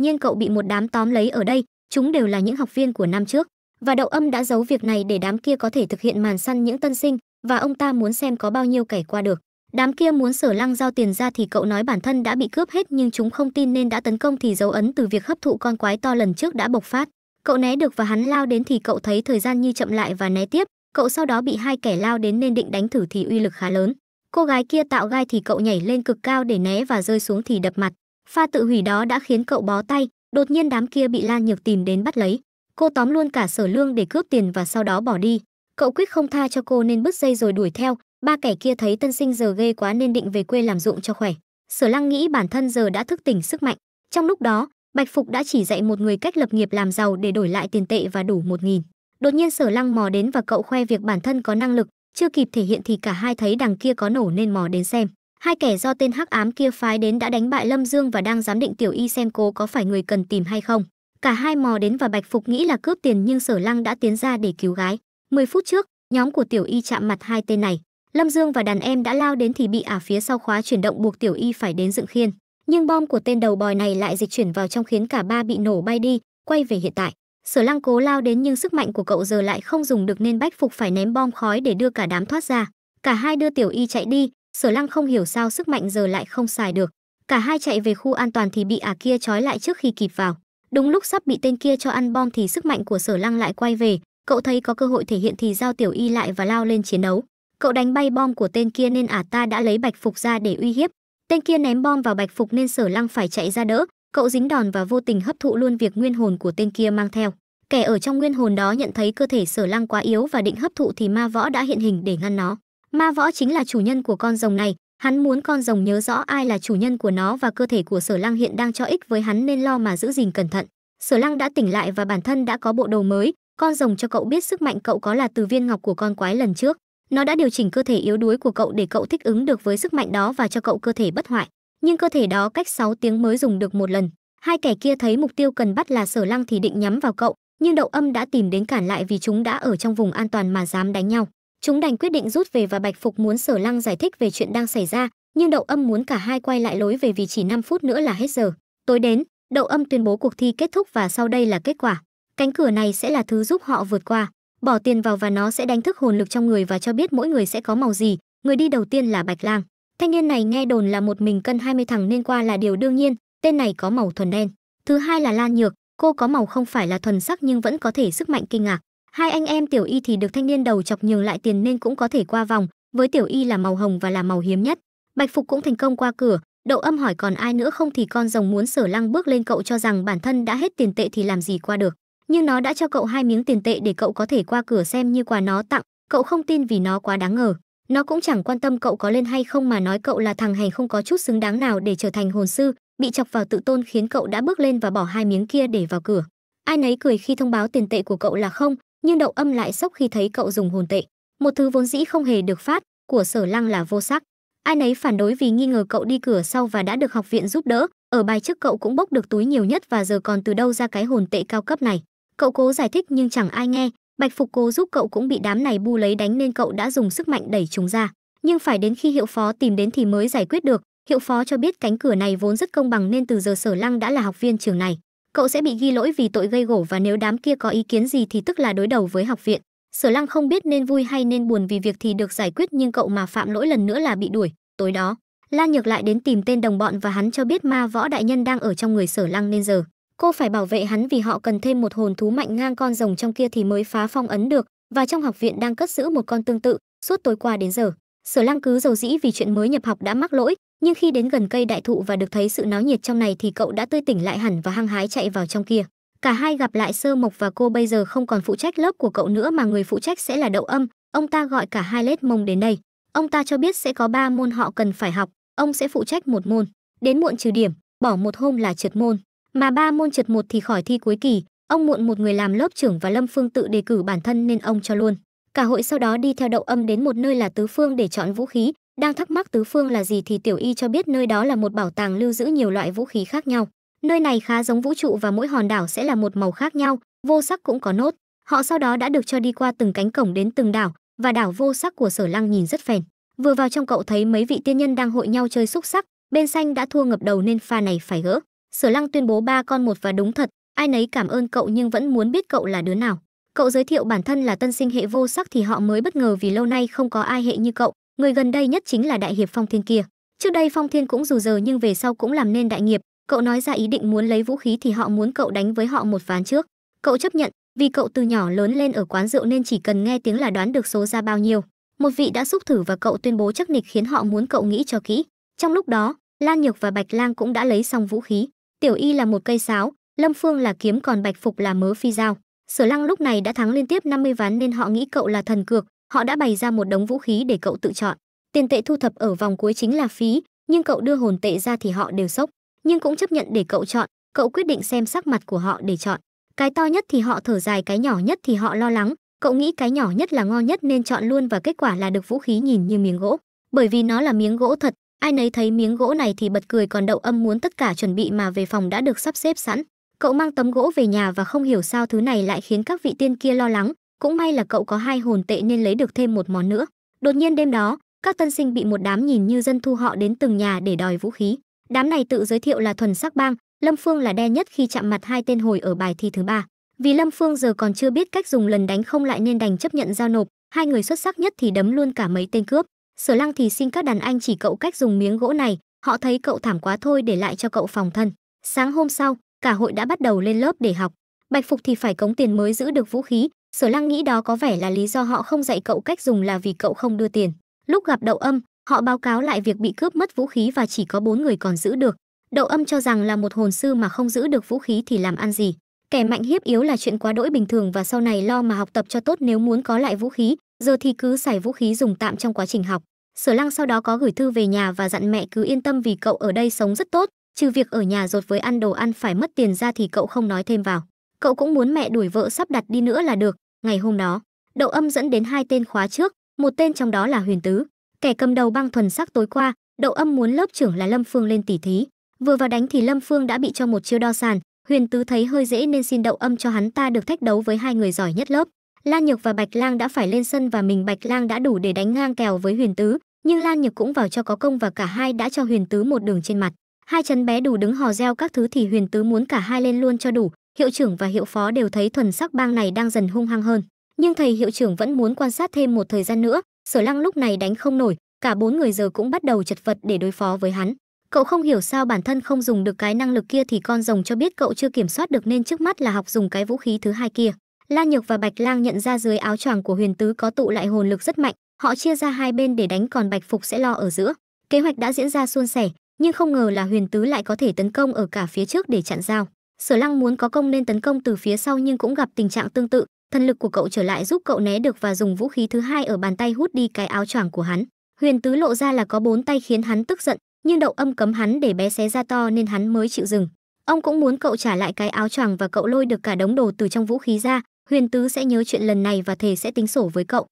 nhiên cậu bị một đám tóm lấy ở đây, chúng đều là những học viên của năm trước, và Đậu Âm đã giấu việc này để đám kia có thể thực hiện màn săn những tân sinh, và ông ta muốn xem có bao nhiêu kẻ qua được. Đám kia muốn sở lăng giao tiền ra thì cậu nói bản thân đã bị cướp hết nhưng chúng không tin nên đã tấn công thì dấu ấn từ việc hấp thụ con quái to lần trước đã bộc phát. Cậu né được và hắn lao đến thì cậu thấy thời gian như chậm lại và né tiếp. Cậu sau đó bị hai kẻ lao đến nên định đánh thử thì uy lực khá lớn. Cô gái kia tạo gai thì cậu nhảy lên cực cao để né và rơi xuống thì đập mặt. Pha tự hủy đó đã khiến cậu bó tay, đột nhiên đám kia bị Lan Nhược tìm đến bắt lấy. Cô tóm luôn cả sở lương để cướp tiền và sau đó bỏ đi. Cậu quyết không tha cho cô nên bứt dây rồi đuổi theo, ba kẻ kia thấy tân sinh giờ ghê quá nên định về quê làm ruộng cho khỏe sở lăng nghĩ bản thân giờ đã thức tỉnh sức mạnh trong lúc đó bạch phục đã chỉ dạy một người cách lập nghiệp làm giàu để đổi lại tiền tệ và đủ một nghìn đột nhiên sở lăng mò đến và cậu khoe việc bản thân có năng lực chưa kịp thể hiện thì cả hai thấy đằng kia có nổ nên mò đến xem hai kẻ do tên hắc ám kia phái đến đã đánh bại lâm dương và đang giám định tiểu y xem cô có phải người cần tìm hay không cả hai mò đến và bạch phục nghĩ là cướp tiền nhưng sở lăng đã tiến ra để cứu gái 10 phút trước nhóm của tiểu y chạm mặt hai tên này Lâm Dương và đàn em đã lao đến thì bị ả phía sau khóa chuyển động buộc Tiểu Y phải đến dựng khiên. Nhưng bom của tên đầu bòi này lại dịch chuyển vào trong khiến cả ba bị nổ bay đi, quay về hiện tại. Sở Lăng cố lao đến nhưng sức mạnh của cậu giờ lại không dùng được nên Bách Phục phải ném bom khói để đưa cả đám thoát ra. Cả hai đưa Tiểu Y chạy đi, Sở Lăng không hiểu sao sức mạnh giờ lại không xài được. Cả hai chạy về khu an toàn thì bị ả kia trói lại trước khi kịp vào. Đúng lúc sắp bị tên kia cho ăn bom thì sức mạnh của Sở Lăng lại quay về, cậu thấy có cơ hội thể hiện thì giao Tiểu Y lại và lao lên chiến đấu. Cậu đánh bay bom của tên kia nên ả à ta đã lấy bạch phục ra để uy hiếp. Tên kia ném bom vào bạch phục nên sở lăng phải chạy ra đỡ. Cậu dính đòn và vô tình hấp thụ luôn việc nguyên hồn của tên kia mang theo. Kẻ ở trong nguyên hồn đó nhận thấy cơ thể sở lăng quá yếu và định hấp thụ thì ma võ đã hiện hình để ngăn nó. Ma võ chính là chủ nhân của con rồng này, hắn muốn con rồng nhớ rõ ai là chủ nhân của nó và cơ thể của sở lăng hiện đang cho ích với hắn nên lo mà giữ gìn cẩn thận. Sở lăng đã tỉnh lại và bản thân đã có bộ đồ mới, con rồng cho cậu biết sức mạnh cậu có là từ viên ngọc của con quái lần trước. Nó đã điều chỉnh cơ thể yếu đuối của cậu để cậu thích ứng được với sức mạnh đó và cho cậu cơ thể bất hoại. Nhưng cơ thể đó cách 6 tiếng mới dùng được một lần. Hai kẻ kia thấy mục tiêu cần bắt là Sở Lăng thì định nhắm vào cậu, nhưng Đậu Âm đã tìm đến cản lại vì chúng đã ở trong vùng an toàn mà dám đánh nhau. Chúng đành quyết định rút về và Bạch Phục muốn Sở Lăng giải thích về chuyện đang xảy ra, nhưng Đậu Âm muốn cả hai quay lại lối về vì chỉ 5 phút nữa là hết giờ. Tối đến, Đậu Âm tuyên bố cuộc thi kết thúc và sau đây là kết quả. Cánh cửa này sẽ là thứ giúp họ vượt qua bỏ tiền vào và nó sẽ đánh thức hồn lực trong người và cho biết mỗi người sẽ có màu gì người đi đầu tiên là bạch lang thanh niên này nghe đồn là một mình cân 20 thằng nên qua là điều đương nhiên tên này có màu thuần đen thứ hai là lan nhược cô có màu không phải là thuần sắc nhưng vẫn có thể sức mạnh kinh ngạc hai anh em tiểu y thì được thanh niên đầu chọc nhường lại tiền nên cũng có thể qua vòng với tiểu y là màu hồng và là màu hiếm nhất bạch phục cũng thành công qua cửa đậu âm hỏi còn ai nữa không thì con rồng muốn sở lăng bước lên cậu cho rằng bản thân đã hết tiền tệ thì làm gì qua được nhưng nó đã cho cậu hai miếng tiền tệ để cậu có thể qua cửa xem như quà nó tặng cậu không tin vì nó quá đáng ngờ nó cũng chẳng quan tâm cậu có lên hay không mà nói cậu là thằng hành không có chút xứng đáng nào để trở thành hồn sư bị chọc vào tự tôn khiến cậu đã bước lên và bỏ hai miếng kia để vào cửa ai nấy cười khi thông báo tiền tệ của cậu là không nhưng đậu âm lại sốc khi thấy cậu dùng hồn tệ một thứ vốn dĩ không hề được phát của sở lăng là vô sắc ai nấy phản đối vì nghi ngờ cậu đi cửa sau và đã được học viện giúp đỡ ở bài trước cậu cũng bốc được túi nhiều nhất và giờ còn từ đâu ra cái hồn tệ cao cấp này Cậu cố giải thích nhưng chẳng ai nghe, Bạch Phục cố giúp cậu cũng bị đám này bu lấy đánh nên cậu đã dùng sức mạnh đẩy chúng ra. Nhưng phải đến khi hiệu phó tìm đến thì mới giải quyết được, hiệu phó cho biết cánh cửa này vốn rất công bằng nên từ giờ sở lăng đã là học viên trường này. Cậu sẽ bị ghi lỗi vì tội gây gổ và nếu đám kia có ý kiến gì thì tức là đối đầu với học viện. Sở lăng không biết nên vui hay nên buồn vì việc thì được giải quyết nhưng cậu mà phạm lỗi lần nữa là bị đuổi. Tối đó, Lan Nhược lại đến tìm tên đồng bọn và hắn cho biết ma võ đại nhân đang ở trong người sở lăng nên giờ cô phải bảo vệ hắn vì họ cần thêm một hồn thú mạnh ngang con rồng trong kia thì mới phá phong ấn được và trong học viện đang cất giữ một con tương tự suốt tối qua đến giờ sở lăng cứ dầu dĩ vì chuyện mới nhập học đã mắc lỗi nhưng khi đến gần cây đại thụ và được thấy sự náo nhiệt trong này thì cậu đã tươi tỉnh lại hẳn và hăng hái chạy vào trong kia cả hai gặp lại sơ mộc và cô bây giờ không còn phụ trách lớp của cậu nữa mà người phụ trách sẽ là đậu âm ông ta gọi cả hai lết mông đến đây ông ta cho biết sẽ có ba môn họ cần phải học ông sẽ phụ trách một môn đến muộn trừ điểm bỏ một hôm là trượt môn mà ba môn trượt một thì khỏi thi cuối kỳ, ông muộn một người làm lớp trưởng và Lâm Phương tự đề cử bản thân nên ông cho luôn. Cả hội sau đó đi theo đậu âm đến một nơi là Tứ Phương để chọn vũ khí, đang thắc mắc Tứ Phương là gì thì Tiểu Y cho biết nơi đó là một bảo tàng lưu giữ nhiều loại vũ khí khác nhau. Nơi này khá giống vũ trụ và mỗi hòn đảo sẽ là một màu khác nhau, vô sắc cũng có nốt. Họ sau đó đã được cho đi qua từng cánh cổng đến từng đảo, và đảo vô sắc của Sở Lăng nhìn rất phèn. Vừa vào trong cậu thấy mấy vị tiên nhân đang hội nhau chơi xúc sắc, bên xanh đã thua ngập đầu nên pha này phải gỡ. Sở Lăng tuyên bố ba con một và đúng thật, ai nấy cảm ơn cậu nhưng vẫn muốn biết cậu là đứa nào. Cậu giới thiệu bản thân là tân sinh hệ vô sắc thì họ mới bất ngờ vì lâu nay không có ai hệ như cậu, người gần đây nhất chính là đại hiệp Phong Thiên kia. Trước đây Phong Thiên cũng dù giờ nhưng về sau cũng làm nên đại nghiệp, cậu nói ra ý định muốn lấy vũ khí thì họ muốn cậu đánh với họ một ván trước. Cậu chấp nhận, vì cậu từ nhỏ lớn lên ở quán rượu nên chỉ cần nghe tiếng là đoán được số ra bao nhiêu. Một vị đã xúc thử và cậu tuyên bố chắc nịch khiến họ muốn cậu nghĩ cho kỹ. Trong lúc đó, Lan Nhược và Bạch Lang cũng đã lấy xong vũ khí. Tiểu Y là một cây sáo, Lâm Phương là kiếm còn Bạch Phục là mớ phi dao. Sở Lăng lúc này đã thắng liên tiếp 50 ván nên họ nghĩ cậu là thần cược, họ đã bày ra một đống vũ khí để cậu tự chọn. Tiền tệ thu thập ở vòng cuối chính là phí, nhưng cậu đưa hồn tệ ra thì họ đều sốc, nhưng cũng chấp nhận để cậu chọn, cậu quyết định xem sắc mặt của họ để chọn. Cái to nhất thì họ thở dài, cái nhỏ nhất thì họ lo lắng, cậu nghĩ cái nhỏ nhất là ngon nhất nên chọn luôn và kết quả là được vũ khí nhìn như miếng gỗ, bởi vì nó là miếng gỗ thật, ai nấy thấy miếng gỗ này thì bật cười còn đậu âm muốn tất cả chuẩn bị mà về phòng đã được sắp xếp sẵn cậu mang tấm gỗ về nhà và không hiểu sao thứ này lại khiến các vị tiên kia lo lắng cũng may là cậu có hai hồn tệ nên lấy được thêm một món nữa đột nhiên đêm đó các tân sinh bị một đám nhìn như dân thu họ đến từng nhà để đòi vũ khí đám này tự giới thiệu là thuần sắc bang lâm phương là đe nhất khi chạm mặt hai tên hồi ở bài thi thứ ba vì lâm phương giờ còn chưa biết cách dùng lần đánh không lại nên đành chấp nhận giao nộp hai người xuất sắc nhất thì đấm luôn cả mấy tên cướp Sở Lăng thì xin các đàn anh chỉ cậu cách dùng miếng gỗ này, họ thấy cậu thảm quá thôi để lại cho cậu phòng thân. Sáng hôm sau, cả hội đã bắt đầu lên lớp để học. Bạch Phục thì phải cống tiền mới giữ được vũ khí, Sở Lăng nghĩ đó có vẻ là lý do họ không dạy cậu cách dùng là vì cậu không đưa tiền. Lúc gặp Đậu Âm, họ báo cáo lại việc bị cướp mất vũ khí và chỉ có bốn người còn giữ được. Đậu Âm cho rằng là một hồn sư mà không giữ được vũ khí thì làm ăn gì. Kẻ mạnh hiếp yếu là chuyện quá đỗi bình thường và sau này lo mà học tập cho tốt nếu muốn có lại vũ khí, giờ thì cứ xài vũ khí dùng tạm trong quá trình học sở lăng sau đó có gửi thư về nhà và dặn mẹ cứ yên tâm vì cậu ở đây sống rất tốt trừ việc ở nhà rột với ăn đồ ăn phải mất tiền ra thì cậu không nói thêm vào cậu cũng muốn mẹ đuổi vợ sắp đặt đi nữa là được ngày hôm đó đậu âm dẫn đến hai tên khóa trước một tên trong đó là huyền tứ kẻ cầm đầu băng thuần sắc tối qua đậu âm muốn lớp trưởng là lâm phương lên tỉ thí vừa vào đánh thì lâm phương đã bị cho một chiêu đo sàn huyền tứ thấy hơi dễ nên xin đậu âm cho hắn ta được thách đấu với hai người giỏi nhất lớp Lan Nhược và Bạch Lang đã phải lên sân và mình Bạch Lang đã đủ để đánh ngang kèo với Huyền Tứ, nhưng Lan Nhược cũng vào cho có công và cả hai đã cho Huyền Tứ một đường trên mặt. Hai chân bé đủ đứng hò reo các thứ thì Huyền Tứ muốn cả hai lên luôn cho đủ, hiệu trưởng và hiệu phó đều thấy thuần sắc bang này đang dần hung hăng hơn. Nhưng thầy hiệu trưởng vẫn muốn quan sát thêm một thời gian nữa, Sở Lăng lúc này đánh không nổi, cả bốn người giờ cũng bắt đầu chật vật để đối phó với hắn. Cậu không hiểu sao bản thân không dùng được cái năng lực kia thì con rồng cho biết cậu chưa kiểm soát được nên trước mắt là học dùng cái vũ khí thứ hai kia. La Nhược và Bạch Lang nhận ra dưới áo choàng của Huyền Tứ có tụ lại hồn lực rất mạnh, họ chia ra hai bên để đánh còn Bạch Phục sẽ lo ở giữa. Kế hoạch đã diễn ra suôn sẻ, nhưng không ngờ là Huyền Tứ lại có thể tấn công ở cả phía trước để chặn giao. Sở Lăng muốn có công nên tấn công từ phía sau nhưng cũng gặp tình trạng tương tự, thần lực của cậu trở lại giúp cậu né được và dùng vũ khí thứ hai ở bàn tay hút đi cái áo choàng của hắn. Huyền Tứ lộ ra là có bốn tay khiến hắn tức giận, nhưng đậu âm cấm hắn để bé xé ra to nên hắn mới chịu dừng. Ông cũng muốn cậu trả lại cái áo choàng và cậu lôi được cả đống đồ từ trong vũ khí ra, Huyền Tứ sẽ nhớ chuyện lần này và thề sẽ tính sổ với cậu.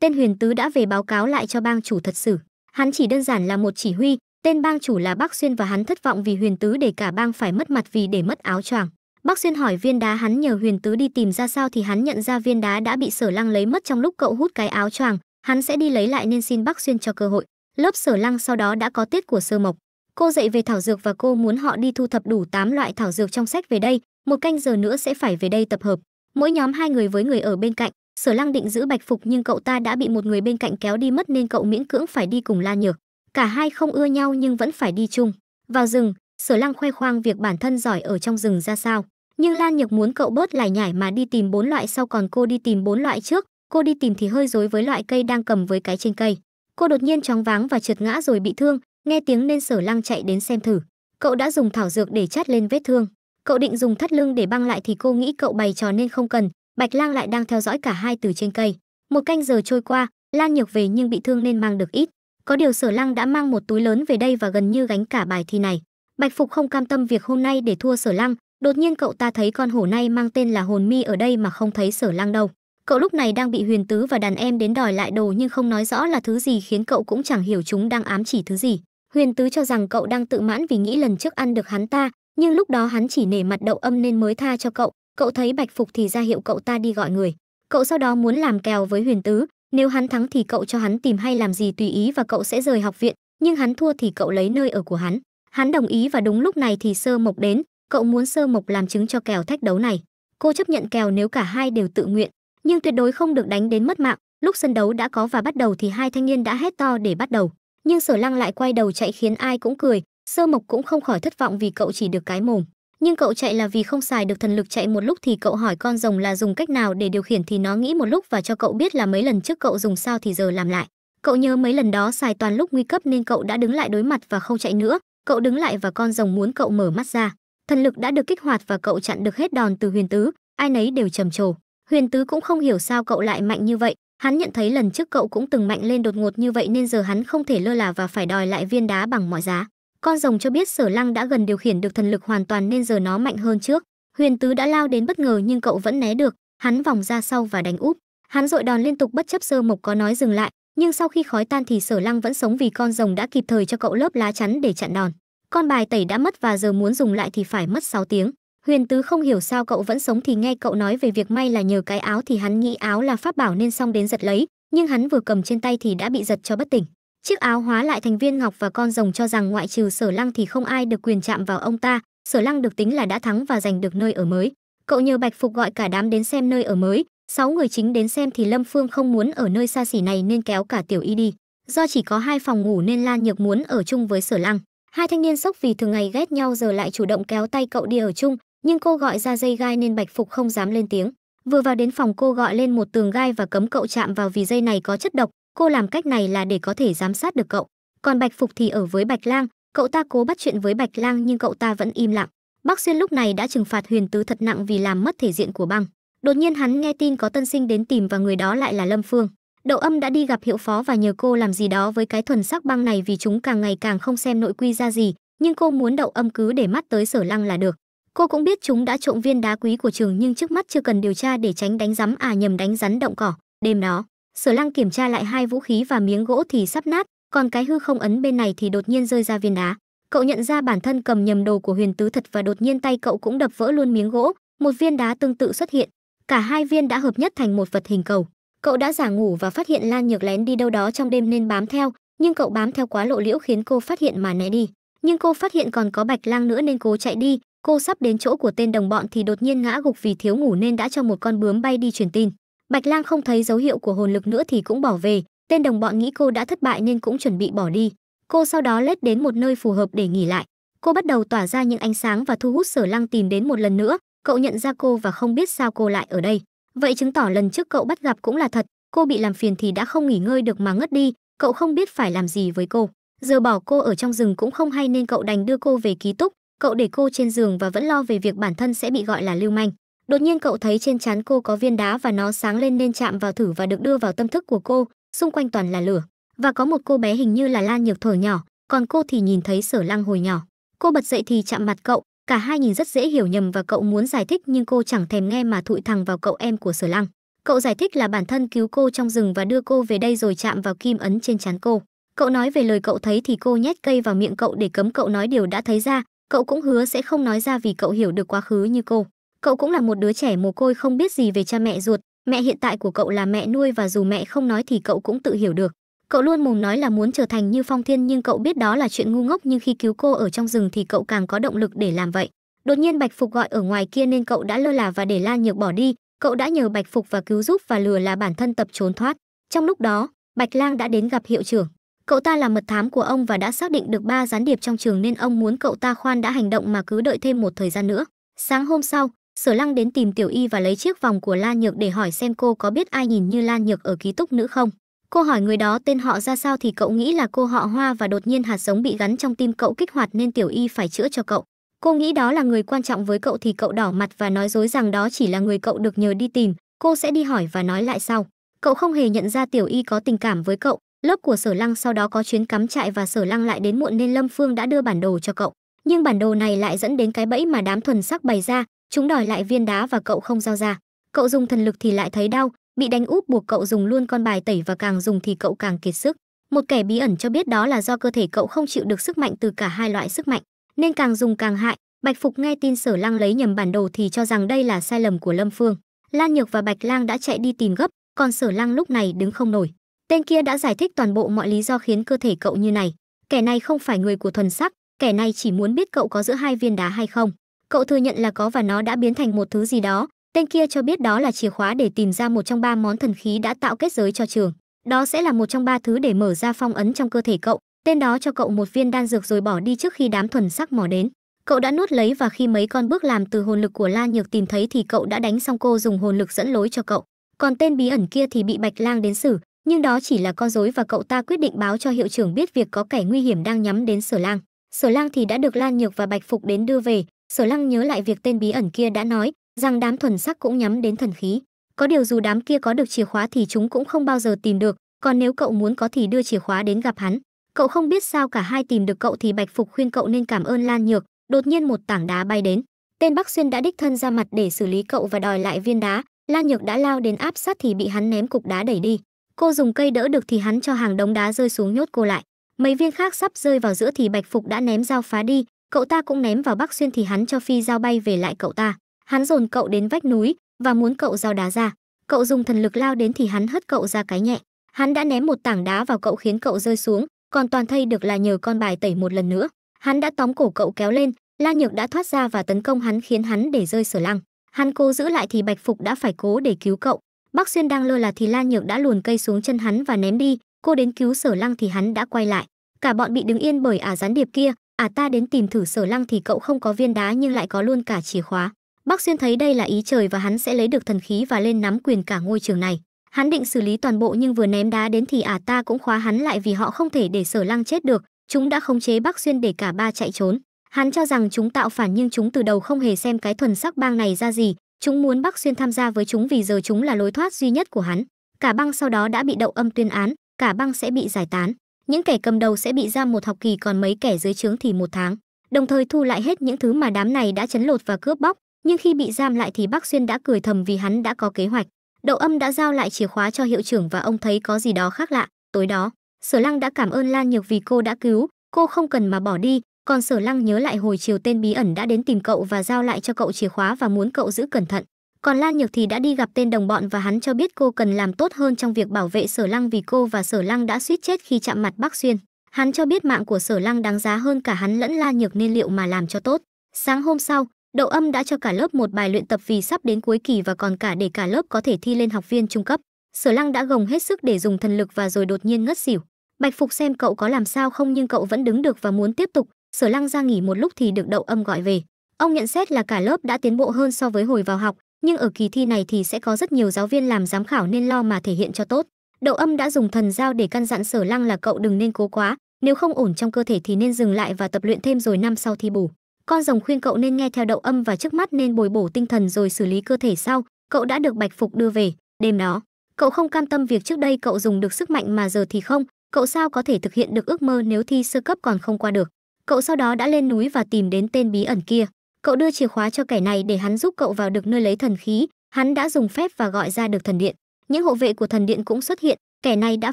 Tên Huyền Tứ đã về báo cáo lại cho bang chủ thật sự. Hắn chỉ đơn giản là một chỉ huy, tên bang chủ là Bác Xuyên và hắn thất vọng vì Huyền Tứ để cả bang phải mất mặt vì để mất áo choàng. Bác Xuyên hỏi viên đá hắn nhờ Huyền Tứ đi tìm ra sao thì hắn nhận ra viên đá đã bị Sở Lăng lấy mất trong lúc cậu hút cái áo choàng, hắn sẽ đi lấy lại nên xin Bác Xuyên cho cơ hội. Lớp Sở Lăng sau đó đã có tiết của Sơ Mộc. Cô dạy về thảo dược và cô muốn họ đi thu thập đủ 8 loại thảo dược trong sách về đây, một canh giờ nữa sẽ phải về đây tập hợp mỗi nhóm hai người với người ở bên cạnh sở lăng định giữ bạch phục nhưng cậu ta đã bị một người bên cạnh kéo đi mất nên cậu miễn cưỡng phải đi cùng la nhược cả hai không ưa nhau nhưng vẫn phải đi chung vào rừng sở lăng khoe khoang việc bản thân giỏi ở trong rừng ra sao nhưng lan nhược muốn cậu bớt lải nhải mà đi tìm bốn loại sau còn cô đi tìm bốn loại trước cô đi tìm thì hơi rối với loại cây đang cầm với cái trên cây cô đột nhiên chóng váng và trượt ngã rồi bị thương nghe tiếng nên sở lăng chạy đến xem thử cậu đã dùng thảo dược để chát lên vết thương cậu định dùng thắt lưng để băng lại thì cô nghĩ cậu bày trò nên không cần bạch lang lại đang theo dõi cả hai từ trên cây một canh giờ trôi qua lan nhược về nhưng bị thương nên mang được ít có điều sở lăng đã mang một túi lớn về đây và gần như gánh cả bài thi này bạch phục không cam tâm việc hôm nay để thua sở lăng đột nhiên cậu ta thấy con hổ này mang tên là hồn mi ở đây mà không thấy sở lăng đâu cậu lúc này đang bị huyền tứ và đàn em đến đòi lại đồ nhưng không nói rõ là thứ gì khiến cậu cũng chẳng hiểu chúng đang ám chỉ thứ gì huyền tứ cho rằng cậu đang tự mãn vì nghĩ lần trước ăn được hắn ta nhưng lúc đó hắn chỉ nể mặt đậu âm nên mới tha cho cậu cậu thấy bạch phục thì ra hiệu cậu ta đi gọi người cậu sau đó muốn làm kèo với huyền tứ nếu hắn thắng thì cậu cho hắn tìm hay làm gì tùy ý và cậu sẽ rời học viện nhưng hắn thua thì cậu lấy nơi ở của hắn hắn đồng ý và đúng lúc này thì sơ mộc đến cậu muốn sơ mộc làm chứng cho kèo thách đấu này cô chấp nhận kèo nếu cả hai đều tự nguyện nhưng tuyệt đối không được đánh đến mất mạng lúc sân đấu đã có và bắt đầu thì hai thanh niên đã hét to để bắt đầu nhưng sở lăng lại quay đầu chạy khiến ai cũng cười Sơ Mộc cũng không khỏi thất vọng vì cậu chỉ được cái mồm, nhưng cậu chạy là vì không xài được thần lực chạy một lúc thì cậu hỏi con rồng là dùng cách nào để điều khiển thì nó nghĩ một lúc và cho cậu biết là mấy lần trước cậu dùng sao thì giờ làm lại. Cậu nhớ mấy lần đó xài toàn lúc nguy cấp nên cậu đã đứng lại đối mặt và không chạy nữa. Cậu đứng lại và con rồng muốn cậu mở mắt ra. Thần lực đã được kích hoạt và cậu chặn được hết đòn từ Huyền Tứ, ai nấy đều trầm trồ. Huyền Tứ cũng không hiểu sao cậu lại mạnh như vậy, hắn nhận thấy lần trước cậu cũng từng mạnh lên đột ngột như vậy nên giờ hắn không thể lơ là và phải đòi lại viên đá bằng mọi giá. Con rồng cho biết Sở Lăng đã gần điều khiển được thần lực hoàn toàn nên giờ nó mạnh hơn trước. Huyền Tứ đã lao đến bất ngờ nhưng cậu vẫn né được, hắn vòng ra sau và đánh úp. Hắn dội đòn liên tục bất chấp Sơ Mộc có nói dừng lại, nhưng sau khi khói tan thì Sở Lăng vẫn sống vì con rồng đã kịp thời cho cậu lớp lá chắn để chặn đòn. Con bài tẩy đã mất và giờ muốn dùng lại thì phải mất 6 tiếng. Huyền Tứ không hiểu sao cậu vẫn sống thì nghe cậu nói về việc may là nhờ cái áo thì hắn nghĩ áo là pháp bảo nên xong đến giật lấy, nhưng hắn vừa cầm trên tay thì đã bị giật cho bất tỉnh. Chiếc áo hóa lại thành viên ngọc và con rồng cho rằng ngoại trừ Sở Lăng thì không ai được quyền chạm vào ông ta, Sở Lăng được tính là đã thắng và giành được nơi ở mới. Cậu nhờ Bạch Phục gọi cả đám đến xem nơi ở mới, sáu người chính đến xem thì Lâm Phương không muốn ở nơi xa xỉ này nên kéo cả Tiểu Y đi. Do chỉ có hai phòng ngủ nên Lan Nhược muốn ở chung với Sở Lăng. Hai thanh niên sốc vì thường ngày ghét nhau giờ lại chủ động kéo tay cậu đi ở chung, nhưng cô gọi ra dây gai nên Bạch Phục không dám lên tiếng. Vừa vào đến phòng cô gọi lên một tường gai và cấm cậu chạm vào vì dây này có chất độc, cô làm cách này là để có thể giám sát được cậu còn bạch phục thì ở với bạch lang cậu ta cố bắt chuyện với bạch lang nhưng cậu ta vẫn im lặng bác xuyên lúc này đã trừng phạt huyền tứ thật nặng vì làm mất thể diện của băng đột nhiên hắn nghe tin có tân sinh đến tìm và người đó lại là lâm phương đậu âm đã đi gặp hiệu phó và nhờ cô làm gì đó với cái thuần sắc băng này vì chúng càng ngày càng không xem nội quy ra gì nhưng cô muốn đậu âm cứ để mắt tới sở lăng là được cô cũng biết chúng đã trộm viên đá quý của trường nhưng trước mắt chưa cần điều tra để tránh đánh rắm à nhầm đánh rắn động cỏ đêm đó Sở Lăng kiểm tra lại hai vũ khí và miếng gỗ thì sắp nát, còn cái hư không ấn bên này thì đột nhiên rơi ra viên đá. Cậu nhận ra bản thân cầm nhầm đồ của Huyền Tứ thật và đột nhiên tay cậu cũng đập vỡ luôn miếng gỗ, một viên đá tương tự xuất hiện, cả hai viên đã hợp nhất thành một vật hình cầu. Cậu đã giả ngủ và phát hiện Lan Nhược lén đi đâu đó trong đêm nên bám theo, nhưng cậu bám theo quá lộ liễu khiến cô phát hiện mà né đi. Nhưng cô phát hiện còn có Bạch Lang nữa nên cố chạy đi, cô sắp đến chỗ của tên đồng bọn thì đột nhiên ngã gục vì thiếu ngủ nên đã cho một con bướm bay đi truyền tin. Bạch Lang không thấy dấu hiệu của hồn lực nữa thì cũng bỏ về, tên đồng bọn nghĩ cô đã thất bại nên cũng chuẩn bị bỏ đi. Cô sau đó lết đến một nơi phù hợp để nghỉ lại. Cô bắt đầu tỏa ra những ánh sáng và thu hút Sở Lăng tìm đến một lần nữa, cậu nhận ra cô và không biết sao cô lại ở đây. Vậy chứng tỏ lần trước cậu bắt gặp cũng là thật, cô bị làm phiền thì đã không nghỉ ngơi được mà ngất đi, cậu không biết phải làm gì với cô. Giờ bỏ cô ở trong rừng cũng không hay nên cậu đành đưa cô về ký túc, cậu để cô trên giường và vẫn lo về việc bản thân sẽ bị gọi là lưu manh. Đột nhiên cậu thấy trên trán cô có viên đá và nó sáng lên nên chạm vào thử và được đưa vào tâm thức của cô, xung quanh toàn là lửa. Và có một cô bé hình như là Lan Nhược thở nhỏ, còn cô thì nhìn thấy Sở Lăng hồi nhỏ. Cô bật dậy thì chạm mặt cậu, cả hai nhìn rất dễ hiểu nhầm và cậu muốn giải thích nhưng cô chẳng thèm nghe mà thụi thẳng vào cậu em của Sở Lăng. Cậu giải thích là bản thân cứu cô trong rừng và đưa cô về đây rồi chạm vào kim ấn trên trán cô. Cậu nói về lời cậu thấy thì cô nhét cây vào miệng cậu để cấm cậu nói điều đã thấy ra, cậu cũng hứa sẽ không nói ra vì cậu hiểu được quá khứ như cô. Cậu cũng là một đứa trẻ mồ côi không biết gì về cha mẹ ruột, mẹ hiện tại của cậu là mẹ nuôi và dù mẹ không nói thì cậu cũng tự hiểu được. Cậu luôn mồm nói là muốn trở thành như Phong Thiên nhưng cậu biết đó là chuyện ngu ngốc nhưng khi cứu cô ở trong rừng thì cậu càng có động lực để làm vậy. Đột nhiên Bạch Phục gọi ở ngoài kia nên cậu đã lơ là và để Lan Nhược bỏ đi, cậu đã nhờ Bạch Phục và cứu giúp và lừa là bản thân tập trốn thoát. Trong lúc đó, Bạch Lang đã đến gặp hiệu trưởng. Cậu ta là mật thám của ông và đã xác định được ba gián điệp trong trường nên ông muốn cậu ta khoan đã hành động mà cứ đợi thêm một thời gian nữa. Sáng hôm sau, Sở Lăng đến tìm Tiểu Y và lấy chiếc vòng của La Nhược để hỏi xem cô có biết ai nhìn như La Nhược ở ký túc nữ không. Cô hỏi người đó tên họ ra sao thì cậu nghĩ là cô họ Hoa và đột nhiên hạt giống bị gắn trong tim cậu kích hoạt nên Tiểu Y phải chữa cho cậu. Cô nghĩ đó là người quan trọng với cậu thì cậu đỏ mặt và nói dối rằng đó chỉ là người cậu được nhờ đi tìm, cô sẽ đi hỏi và nói lại sau. Cậu không hề nhận ra Tiểu Y có tình cảm với cậu, lớp của Sở Lăng sau đó có chuyến cắm trại và Sở Lăng lại đến muộn nên Lâm Phương đã đưa bản đồ cho cậu. Nhưng bản đồ này lại dẫn đến cái bẫy mà đám thuần sắc bày ra, chúng đòi lại viên đá và cậu không giao ra cậu dùng thần lực thì lại thấy đau bị đánh úp buộc cậu dùng luôn con bài tẩy và càng dùng thì cậu càng kiệt sức một kẻ bí ẩn cho biết đó là do cơ thể cậu không chịu được sức mạnh từ cả hai loại sức mạnh nên càng dùng càng hại bạch phục nghe tin sở lang lấy nhầm bản đồ thì cho rằng đây là sai lầm của lâm phương lan nhược và bạch lang đã chạy đi tìm gấp còn sở lang lúc này đứng không nổi tên kia đã giải thích toàn bộ mọi lý do khiến cơ thể cậu như này kẻ này không phải người của thuần sắc kẻ này chỉ muốn biết cậu có giữa hai viên đá hay không Cậu thừa nhận là có và nó đã biến thành một thứ gì đó. Tên kia cho biết đó là chìa khóa để tìm ra một trong ba món thần khí đã tạo kết giới cho trường. Đó sẽ là một trong ba thứ để mở ra phong ấn trong cơ thể cậu. Tên đó cho cậu một viên đan dược rồi bỏ đi trước khi đám thuần sắc mò đến. Cậu đã nuốt lấy và khi mấy con bước làm từ hồn lực của Lan Nhược tìm thấy thì cậu đã đánh xong cô dùng hồn lực dẫn lối cho cậu. Còn tên bí ẩn kia thì bị Bạch Lang đến xử, nhưng đó chỉ là con rối và cậu ta quyết định báo cho hiệu trưởng biết việc có kẻ nguy hiểm đang nhắm đến Sở Lang. Sở Lang thì đã được Lan Nhược và Bạch Phục đến đưa về, sở lăng nhớ lại việc tên bí ẩn kia đã nói rằng đám thuần sắc cũng nhắm đến thần khí có điều dù đám kia có được chìa khóa thì chúng cũng không bao giờ tìm được còn nếu cậu muốn có thì đưa chìa khóa đến gặp hắn cậu không biết sao cả hai tìm được cậu thì bạch phục khuyên cậu nên cảm ơn lan nhược đột nhiên một tảng đá bay đến tên bắc xuyên đã đích thân ra mặt để xử lý cậu và đòi lại viên đá lan nhược đã lao đến áp sát thì bị hắn ném cục đá đẩy đi cô dùng cây đỡ được thì hắn cho hàng đống đá rơi xuống nhốt cô lại mấy viên khác sắp rơi vào giữa thì bạch phục đã ném dao phá đi cậu ta cũng ném vào Bắc Xuyên thì hắn cho phi dao bay về lại cậu ta. Hắn dồn cậu đến vách núi và muốn cậu giao đá ra. Cậu dùng thần lực lao đến thì hắn hất cậu ra cái nhẹ. Hắn đã ném một tảng đá vào cậu khiến cậu rơi xuống, còn toàn thây được là nhờ con bài tẩy một lần nữa. Hắn đã tóm cổ cậu kéo lên, La Nhược đã thoát ra và tấn công hắn khiến hắn để rơi sở lăng. Hắn cố giữ lại thì Bạch Phục đã phải cố để cứu cậu. bắc Xuyên đang lơ là thì La Nhược đã luồn cây xuống chân hắn và ném đi, cô đến cứu Sở Lăng thì hắn đã quay lại. Cả bọn bị đứng yên bởi ả gián điệp kia, à ta đến tìm thử sở lăng thì cậu không có viên đá nhưng lại có luôn cả chìa khóa bác xuyên thấy đây là ý trời và hắn sẽ lấy được thần khí và lên nắm quyền cả ngôi trường này hắn định xử lý toàn bộ nhưng vừa ném đá đến thì à ta cũng khóa hắn lại vì họ không thể để sở lăng chết được chúng đã khống chế bác xuyên để cả ba chạy trốn hắn cho rằng chúng tạo phản nhưng chúng từ đầu không hề xem cái thuần sắc bang này ra gì chúng muốn bác xuyên tham gia với chúng vì giờ chúng là lối thoát duy nhất của hắn cả băng sau đó đã bị đậu âm tuyên án cả băng sẽ bị giải tán những kẻ cầm đầu sẽ bị giam một học kỳ còn mấy kẻ dưới trướng thì một tháng đồng thời thu lại hết những thứ mà đám này đã chấn lột và cướp bóc nhưng khi bị giam lại thì bác xuyên đã cười thầm vì hắn đã có kế hoạch đậu âm đã giao lại chìa khóa cho hiệu trưởng và ông thấy có gì đó khác lạ tối đó sở lăng đã cảm ơn lan nhược vì cô đã cứu cô không cần mà bỏ đi còn sở lăng nhớ lại hồi chiều tên bí ẩn đã đến tìm cậu và giao lại cho cậu chìa khóa và muốn cậu giữ cẩn thận còn Lan Nhược thì đã đi gặp tên đồng bọn và hắn cho biết cô cần làm tốt hơn trong việc bảo vệ Sở Lăng vì cô và Sở Lăng đã suýt chết khi chạm mặt Bắc Xuyên. Hắn cho biết mạng của Sở Lăng đáng giá hơn cả hắn lẫn Lan Nhược nên liệu mà làm cho tốt. Sáng hôm sau, Đậu Âm đã cho cả lớp một bài luyện tập vì sắp đến cuối kỳ và còn cả để cả lớp có thể thi lên học viên trung cấp. Sở Lăng đã gồng hết sức để dùng thần lực và rồi đột nhiên ngất xỉu. Bạch Phục xem cậu có làm sao không nhưng cậu vẫn đứng được và muốn tiếp tục. Sở Lăng ra nghỉ một lúc thì được Đậu Âm gọi về. Ông nhận xét là cả lớp đã tiến bộ hơn so với hồi vào học, nhưng ở kỳ thi này thì sẽ có rất nhiều giáo viên làm giám khảo nên lo mà thể hiện cho tốt. Đậu âm đã dùng thần giao để căn dặn Sở Lăng là cậu đừng nên cố quá, nếu không ổn trong cơ thể thì nên dừng lại và tập luyện thêm rồi năm sau thi bù. Con rồng khuyên cậu nên nghe theo đậu âm và trước mắt nên bồi bổ tinh thần rồi xử lý cơ thể sau, cậu đã được Bạch Phục đưa về, đêm đó, cậu không cam tâm việc trước đây cậu dùng được sức mạnh mà giờ thì không, cậu sao có thể thực hiện được ước mơ nếu thi sơ cấp còn không qua được. Cậu sau đó đã lên núi và tìm đến tên bí ẩn kia cậu đưa chìa khóa cho kẻ này để hắn giúp cậu vào được nơi lấy thần khí hắn đã dùng phép và gọi ra được thần điện những hộ vệ của thần điện cũng xuất hiện kẻ này đã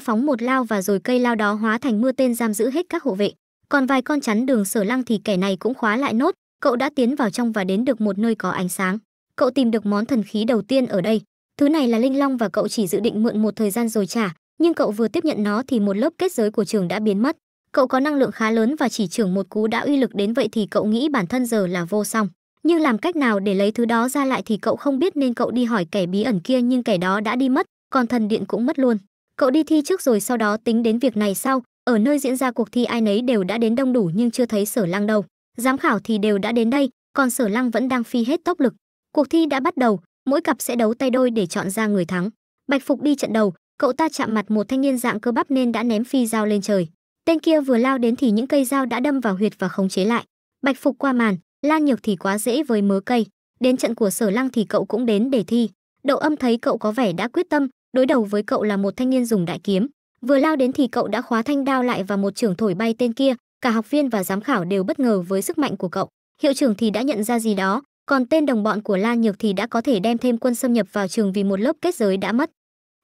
phóng một lao và rồi cây lao đó hóa thành mưa tên giam giữ hết các hộ vệ còn vài con chắn đường sở lăng thì kẻ này cũng khóa lại nốt cậu đã tiến vào trong và đến được một nơi có ánh sáng cậu tìm được món thần khí đầu tiên ở đây thứ này là linh long và cậu chỉ dự định mượn một thời gian rồi trả nhưng cậu vừa tiếp nhận nó thì một lớp kết giới của trường đã biến mất Cậu có năng lượng khá lớn và chỉ trưởng một cú đã uy lực đến vậy thì cậu nghĩ bản thân giờ là vô song. Nhưng làm cách nào để lấy thứ đó ra lại thì cậu không biết nên cậu đi hỏi kẻ bí ẩn kia nhưng kẻ đó đã đi mất, còn thần điện cũng mất luôn. Cậu đi thi trước rồi sau đó tính đến việc này sau, ở nơi diễn ra cuộc thi ai nấy đều đã đến đông đủ nhưng chưa thấy sở lăng đâu. Giám khảo thì đều đã đến đây, còn sở lăng vẫn đang phi hết tốc lực. Cuộc thi đã bắt đầu, mỗi cặp sẽ đấu tay đôi để chọn ra người thắng. Bạch Phục đi trận đầu, cậu ta chạm mặt một thanh niên dạng cơ bắp nên đã ném phi dao lên trời. Tên kia vừa lao đến thì những cây dao đã đâm vào huyệt và khống chế lại. Bạch Phục qua màn, Lan Nhược thì quá dễ với mớ cây, đến trận của Sở Lăng thì cậu cũng đến để thi. Đậu Âm thấy cậu có vẻ đã quyết tâm, đối đầu với cậu là một thanh niên dùng đại kiếm, vừa lao đến thì cậu đã khóa thanh đao lại và một trưởng thổi bay tên kia, cả học viên và giám khảo đều bất ngờ với sức mạnh của cậu. Hiệu trưởng thì đã nhận ra gì đó, còn tên đồng bọn của Lan Nhược thì đã có thể đem thêm quân xâm nhập vào trường vì một lớp kết giới đã mất.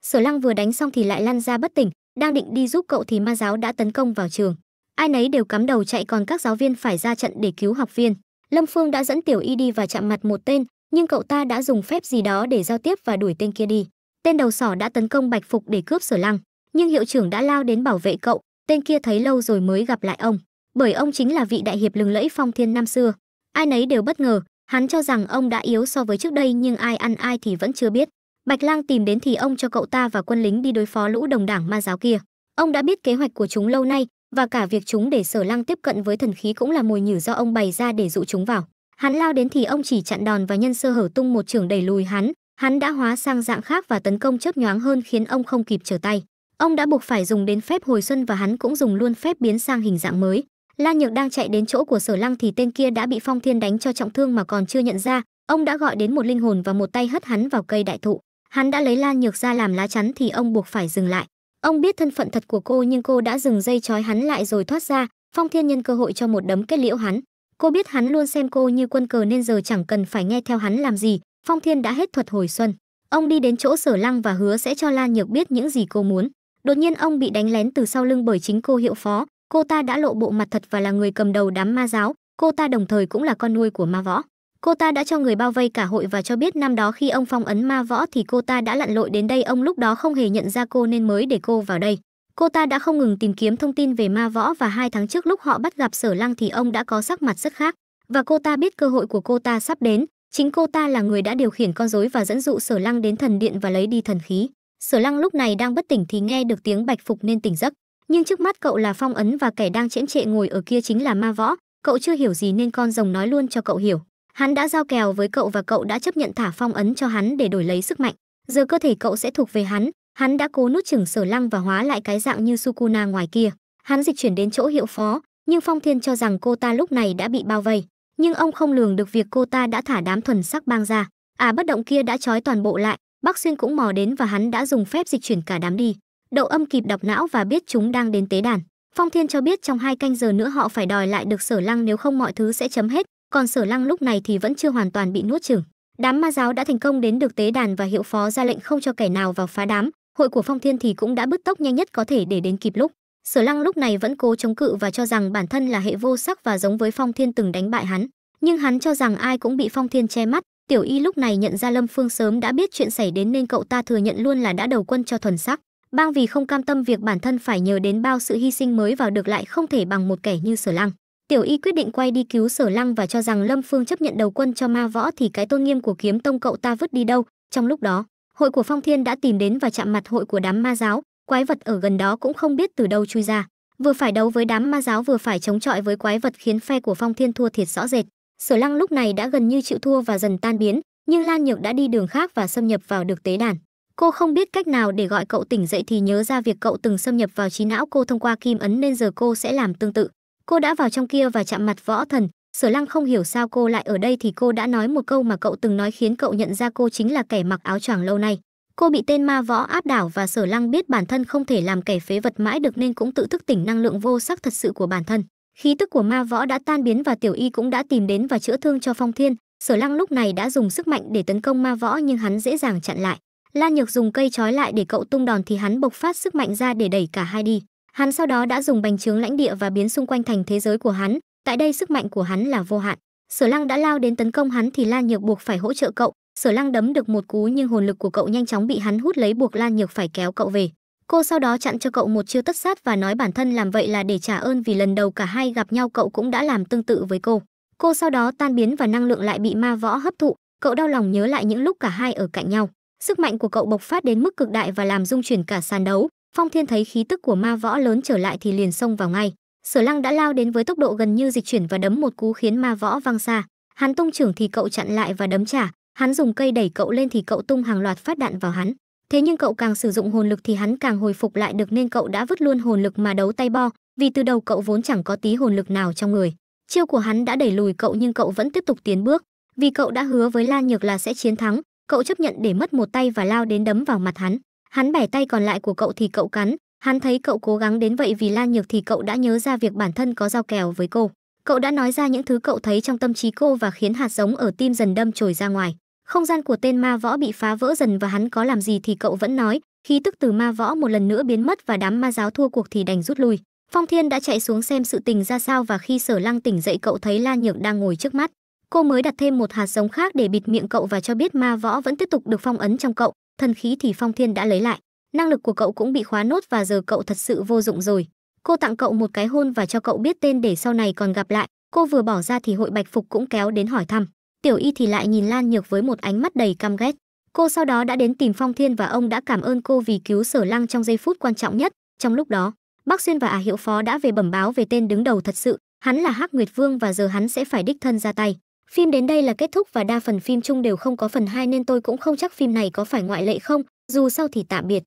Sở Lăng vừa đánh xong thì lại lăn ra bất tỉnh, đang định đi giúp cậu thì ma giáo đã tấn công vào trường. Ai nấy đều cắm đầu chạy còn các giáo viên phải ra trận để cứu học viên. Lâm Phương đã dẫn Tiểu Y đi và chạm mặt một tên, nhưng cậu ta đã dùng phép gì đó để giao tiếp và đuổi tên kia đi. Tên đầu sỏ đã tấn công Bạch Phục để cướp Sở Lăng, nhưng hiệu trưởng đã lao đến bảo vệ cậu, tên kia thấy lâu rồi mới gặp lại ông, bởi ông chính là vị đại hiệp lừng lẫy phong thiên năm xưa. Ai nấy đều bất ngờ, hắn cho rằng ông đã yếu so với trước đây nhưng ai ăn ai thì vẫn chưa biết. Bạch Lang tìm đến thì ông cho cậu ta và quân lính đi đối phó lũ đồng đảng ma giáo kia. Ông đã biết kế hoạch của chúng lâu nay và cả việc chúng để Sở Lang tiếp cận với thần khí cũng là mồi nhử do ông bày ra để dụ chúng vào. Hắn lao đến thì ông chỉ chặn đòn và nhân sơ hở tung một trường đẩy lùi hắn, hắn đã hóa sang dạng khác và tấn công chớp nhoáng hơn khiến ông không kịp trở tay. Ông đã buộc phải dùng đến phép hồi xuân và hắn cũng dùng luôn phép biến sang hình dạng mới. La Nhược đang chạy đến chỗ của Sở Lăng thì tên kia đã bị Phong Thiên đánh cho trọng thương mà còn chưa nhận ra, ông đã gọi đến một linh hồn và một tay hất hắn vào cây đại thụ hắn đã lấy lan nhược ra làm lá chắn thì ông buộc phải dừng lại ông biết thân phận thật của cô nhưng cô đã dừng dây trói hắn lại rồi thoát ra phong thiên nhân cơ hội cho một đấm kết liễu hắn cô biết hắn luôn xem cô như quân cờ nên giờ chẳng cần phải nghe theo hắn làm gì phong thiên đã hết thuật hồi xuân ông đi đến chỗ sở lăng và hứa sẽ cho lan nhược biết những gì cô muốn đột nhiên ông bị đánh lén từ sau lưng bởi chính cô hiệu phó cô ta đã lộ bộ mặt thật và là người cầm đầu đám ma giáo cô ta đồng thời cũng là con nuôi của ma võ Cô ta đã cho người bao vây cả hội và cho biết năm đó khi ông phong ấn ma võ thì cô ta đã lặn lội đến đây ông lúc đó không hề nhận ra cô nên mới để cô vào đây. Cô ta đã không ngừng tìm kiếm thông tin về ma võ và hai tháng trước lúc họ bắt gặp sở lăng thì ông đã có sắc mặt rất khác. Và cô ta biết cơ hội của cô ta sắp đến, chính cô ta là người đã điều khiển con rối và dẫn dụ sở lăng đến thần điện và lấy đi thần khí. Sở lăng lúc này đang bất tỉnh thì nghe được tiếng bạch phục nên tỉnh giấc. Nhưng trước mắt cậu là phong ấn và kẻ đang chễm trệ ngồi ở kia chính là ma võ. Cậu chưa hiểu gì nên con rồng nói luôn cho cậu hiểu Hắn đã giao kèo với cậu và cậu đã chấp nhận thả phong ấn cho hắn để đổi lấy sức mạnh. Giờ cơ thể cậu sẽ thuộc về hắn, hắn đã cố nút chửng Sở Lăng và hóa lại cái dạng như Sukuna ngoài kia. Hắn dịch chuyển đến chỗ hiệu phó, nhưng Phong Thiên cho rằng cô ta lúc này đã bị bao vây, nhưng ông không lường được việc cô ta đã thả đám thuần sắc bang ra. À bất động kia đã trói toàn bộ lại, Bắc Xuyên cũng mò đến và hắn đã dùng phép dịch chuyển cả đám đi. Đậu âm kịp đọc não và biết chúng đang đến tế đàn. Phong Thiên cho biết trong hai canh giờ nữa họ phải đòi lại được Sở Lăng nếu không mọi thứ sẽ chấm hết, còn sở lăng lúc này thì vẫn chưa hoàn toàn bị nuốt chửng đám ma giáo đã thành công đến được tế đàn và hiệu phó ra lệnh không cho kẻ nào vào phá đám hội của phong thiên thì cũng đã bứt tốc nhanh nhất có thể để đến kịp lúc sở lăng lúc này vẫn cố chống cự và cho rằng bản thân là hệ vô sắc và giống với phong thiên từng đánh bại hắn nhưng hắn cho rằng ai cũng bị phong thiên che mắt tiểu y lúc này nhận ra lâm phương sớm đã biết chuyện xảy đến nên cậu ta thừa nhận luôn là đã đầu quân cho thuần sắc bang vì không cam tâm việc bản thân phải nhờ đến bao sự hy sinh mới vào được lại không thể bằng một kẻ như sở lăng Tiểu Y quyết định quay đi cứu Sở Lăng và cho rằng Lâm Phương chấp nhận đầu quân cho ma võ thì cái tôn nghiêm của kiếm tông cậu ta vứt đi đâu. Trong lúc đó, hội của Phong Thiên đã tìm đến và chạm mặt hội của đám ma giáo, quái vật ở gần đó cũng không biết từ đâu chui ra. Vừa phải đấu với đám ma giáo vừa phải chống chọi với quái vật khiến phe của Phong Thiên thua thiệt rõ rệt. Sở Lăng lúc này đã gần như chịu thua và dần tan biến, nhưng Lan Nhược đã đi đường khác và xâm nhập vào được tế đàn. Cô không biết cách nào để gọi cậu tỉnh dậy thì nhớ ra việc cậu từng xâm nhập vào trí não cô thông qua kim ấn nên giờ cô sẽ làm tương tự cô đã vào trong kia và chạm mặt võ thần sở lăng không hiểu sao cô lại ở đây thì cô đã nói một câu mà cậu từng nói khiến cậu nhận ra cô chính là kẻ mặc áo choàng lâu nay cô bị tên ma võ áp đảo và sở lăng biết bản thân không thể làm kẻ phế vật mãi được nên cũng tự thức tỉnh năng lượng vô sắc thật sự của bản thân khí tức của ma võ đã tan biến và tiểu y cũng đã tìm đến và chữa thương cho phong thiên sở lăng lúc này đã dùng sức mạnh để tấn công ma võ nhưng hắn dễ dàng chặn lại lan nhược dùng cây trói lại để cậu tung đòn thì hắn bộc phát sức mạnh ra để đẩy cả hai đi Hắn sau đó đã dùng bành trướng lãnh địa và biến xung quanh thành thế giới của hắn, tại đây sức mạnh của hắn là vô hạn. Sở Lăng đã lao đến tấn công hắn thì Lan Nhược buộc phải hỗ trợ cậu, Sở Lăng đấm được một cú nhưng hồn lực của cậu nhanh chóng bị hắn hút lấy buộc Lan Nhược phải kéo cậu về. Cô sau đó chặn cho cậu một chiêu tất sát và nói bản thân làm vậy là để trả ơn vì lần đầu cả hai gặp nhau cậu cũng đã làm tương tự với cô. Cô sau đó tan biến và năng lượng lại bị ma võ hấp thụ, cậu đau lòng nhớ lại những lúc cả hai ở cạnh nhau. Sức mạnh của cậu bộc phát đến mức cực đại và làm rung chuyển cả sàn đấu, Phong Thiên thấy khí tức của ma võ lớn trở lại thì liền xông vào ngay. Sở Lăng đã lao đến với tốc độ gần như dịch chuyển và đấm một cú khiến ma võ văng xa. Hắn tung trưởng thì cậu chặn lại và đấm trả, hắn dùng cây đẩy cậu lên thì cậu tung hàng loạt phát đạn vào hắn. Thế nhưng cậu càng sử dụng hồn lực thì hắn càng hồi phục lại được nên cậu đã vứt luôn hồn lực mà đấu tay bo, vì từ đầu cậu vốn chẳng có tí hồn lực nào trong người. Chiêu của hắn đã đẩy lùi cậu nhưng cậu vẫn tiếp tục tiến bước, vì cậu đã hứa với Lan Nhược là sẽ chiến thắng, cậu chấp nhận để mất một tay và lao đến đấm vào mặt hắn. Hắn bẻ tay còn lại của cậu thì cậu cắn, hắn thấy cậu cố gắng đến vậy vì Lan Nhược thì cậu đã nhớ ra việc bản thân có giao kèo với cô. Cậu đã nói ra những thứ cậu thấy trong tâm trí cô và khiến hạt giống ở tim dần đâm chồi ra ngoài. Không gian của tên ma võ bị phá vỡ dần và hắn có làm gì thì cậu vẫn nói, khi tức từ ma võ một lần nữa biến mất và đám ma giáo thua cuộc thì đành rút lui. Phong Thiên đã chạy xuống xem sự tình ra sao và khi Sở Lăng tỉnh dậy cậu thấy Lan Nhược đang ngồi trước mắt. Cô mới đặt thêm một hạt giống khác để bịt miệng cậu và cho biết ma võ vẫn tiếp tục được phong ấn trong cậu thần khí thì Phong Thiên đã lấy lại, năng lực của cậu cũng bị khóa nốt và giờ cậu thật sự vô dụng rồi. Cô tặng cậu một cái hôn và cho cậu biết tên để sau này còn gặp lại. Cô vừa bỏ ra thì hội bạch phục cũng kéo đến hỏi thăm. Tiểu Y thì lại nhìn Lan Nhược với một ánh mắt đầy căm ghét. Cô sau đó đã đến tìm Phong Thiên và ông đã cảm ơn cô vì cứu Sở Lăng trong giây phút quan trọng nhất. Trong lúc đó, Bác Xuyên và Ả à Hiệu Phó đã về bẩm báo về tên đứng đầu thật sự, hắn là Hắc Nguyệt Vương và giờ hắn sẽ phải đích thân ra tay. Phim đến đây là kết thúc và đa phần phim chung đều không có phần 2 nên tôi cũng không chắc phim này có phải ngoại lệ không, dù sao thì tạm biệt.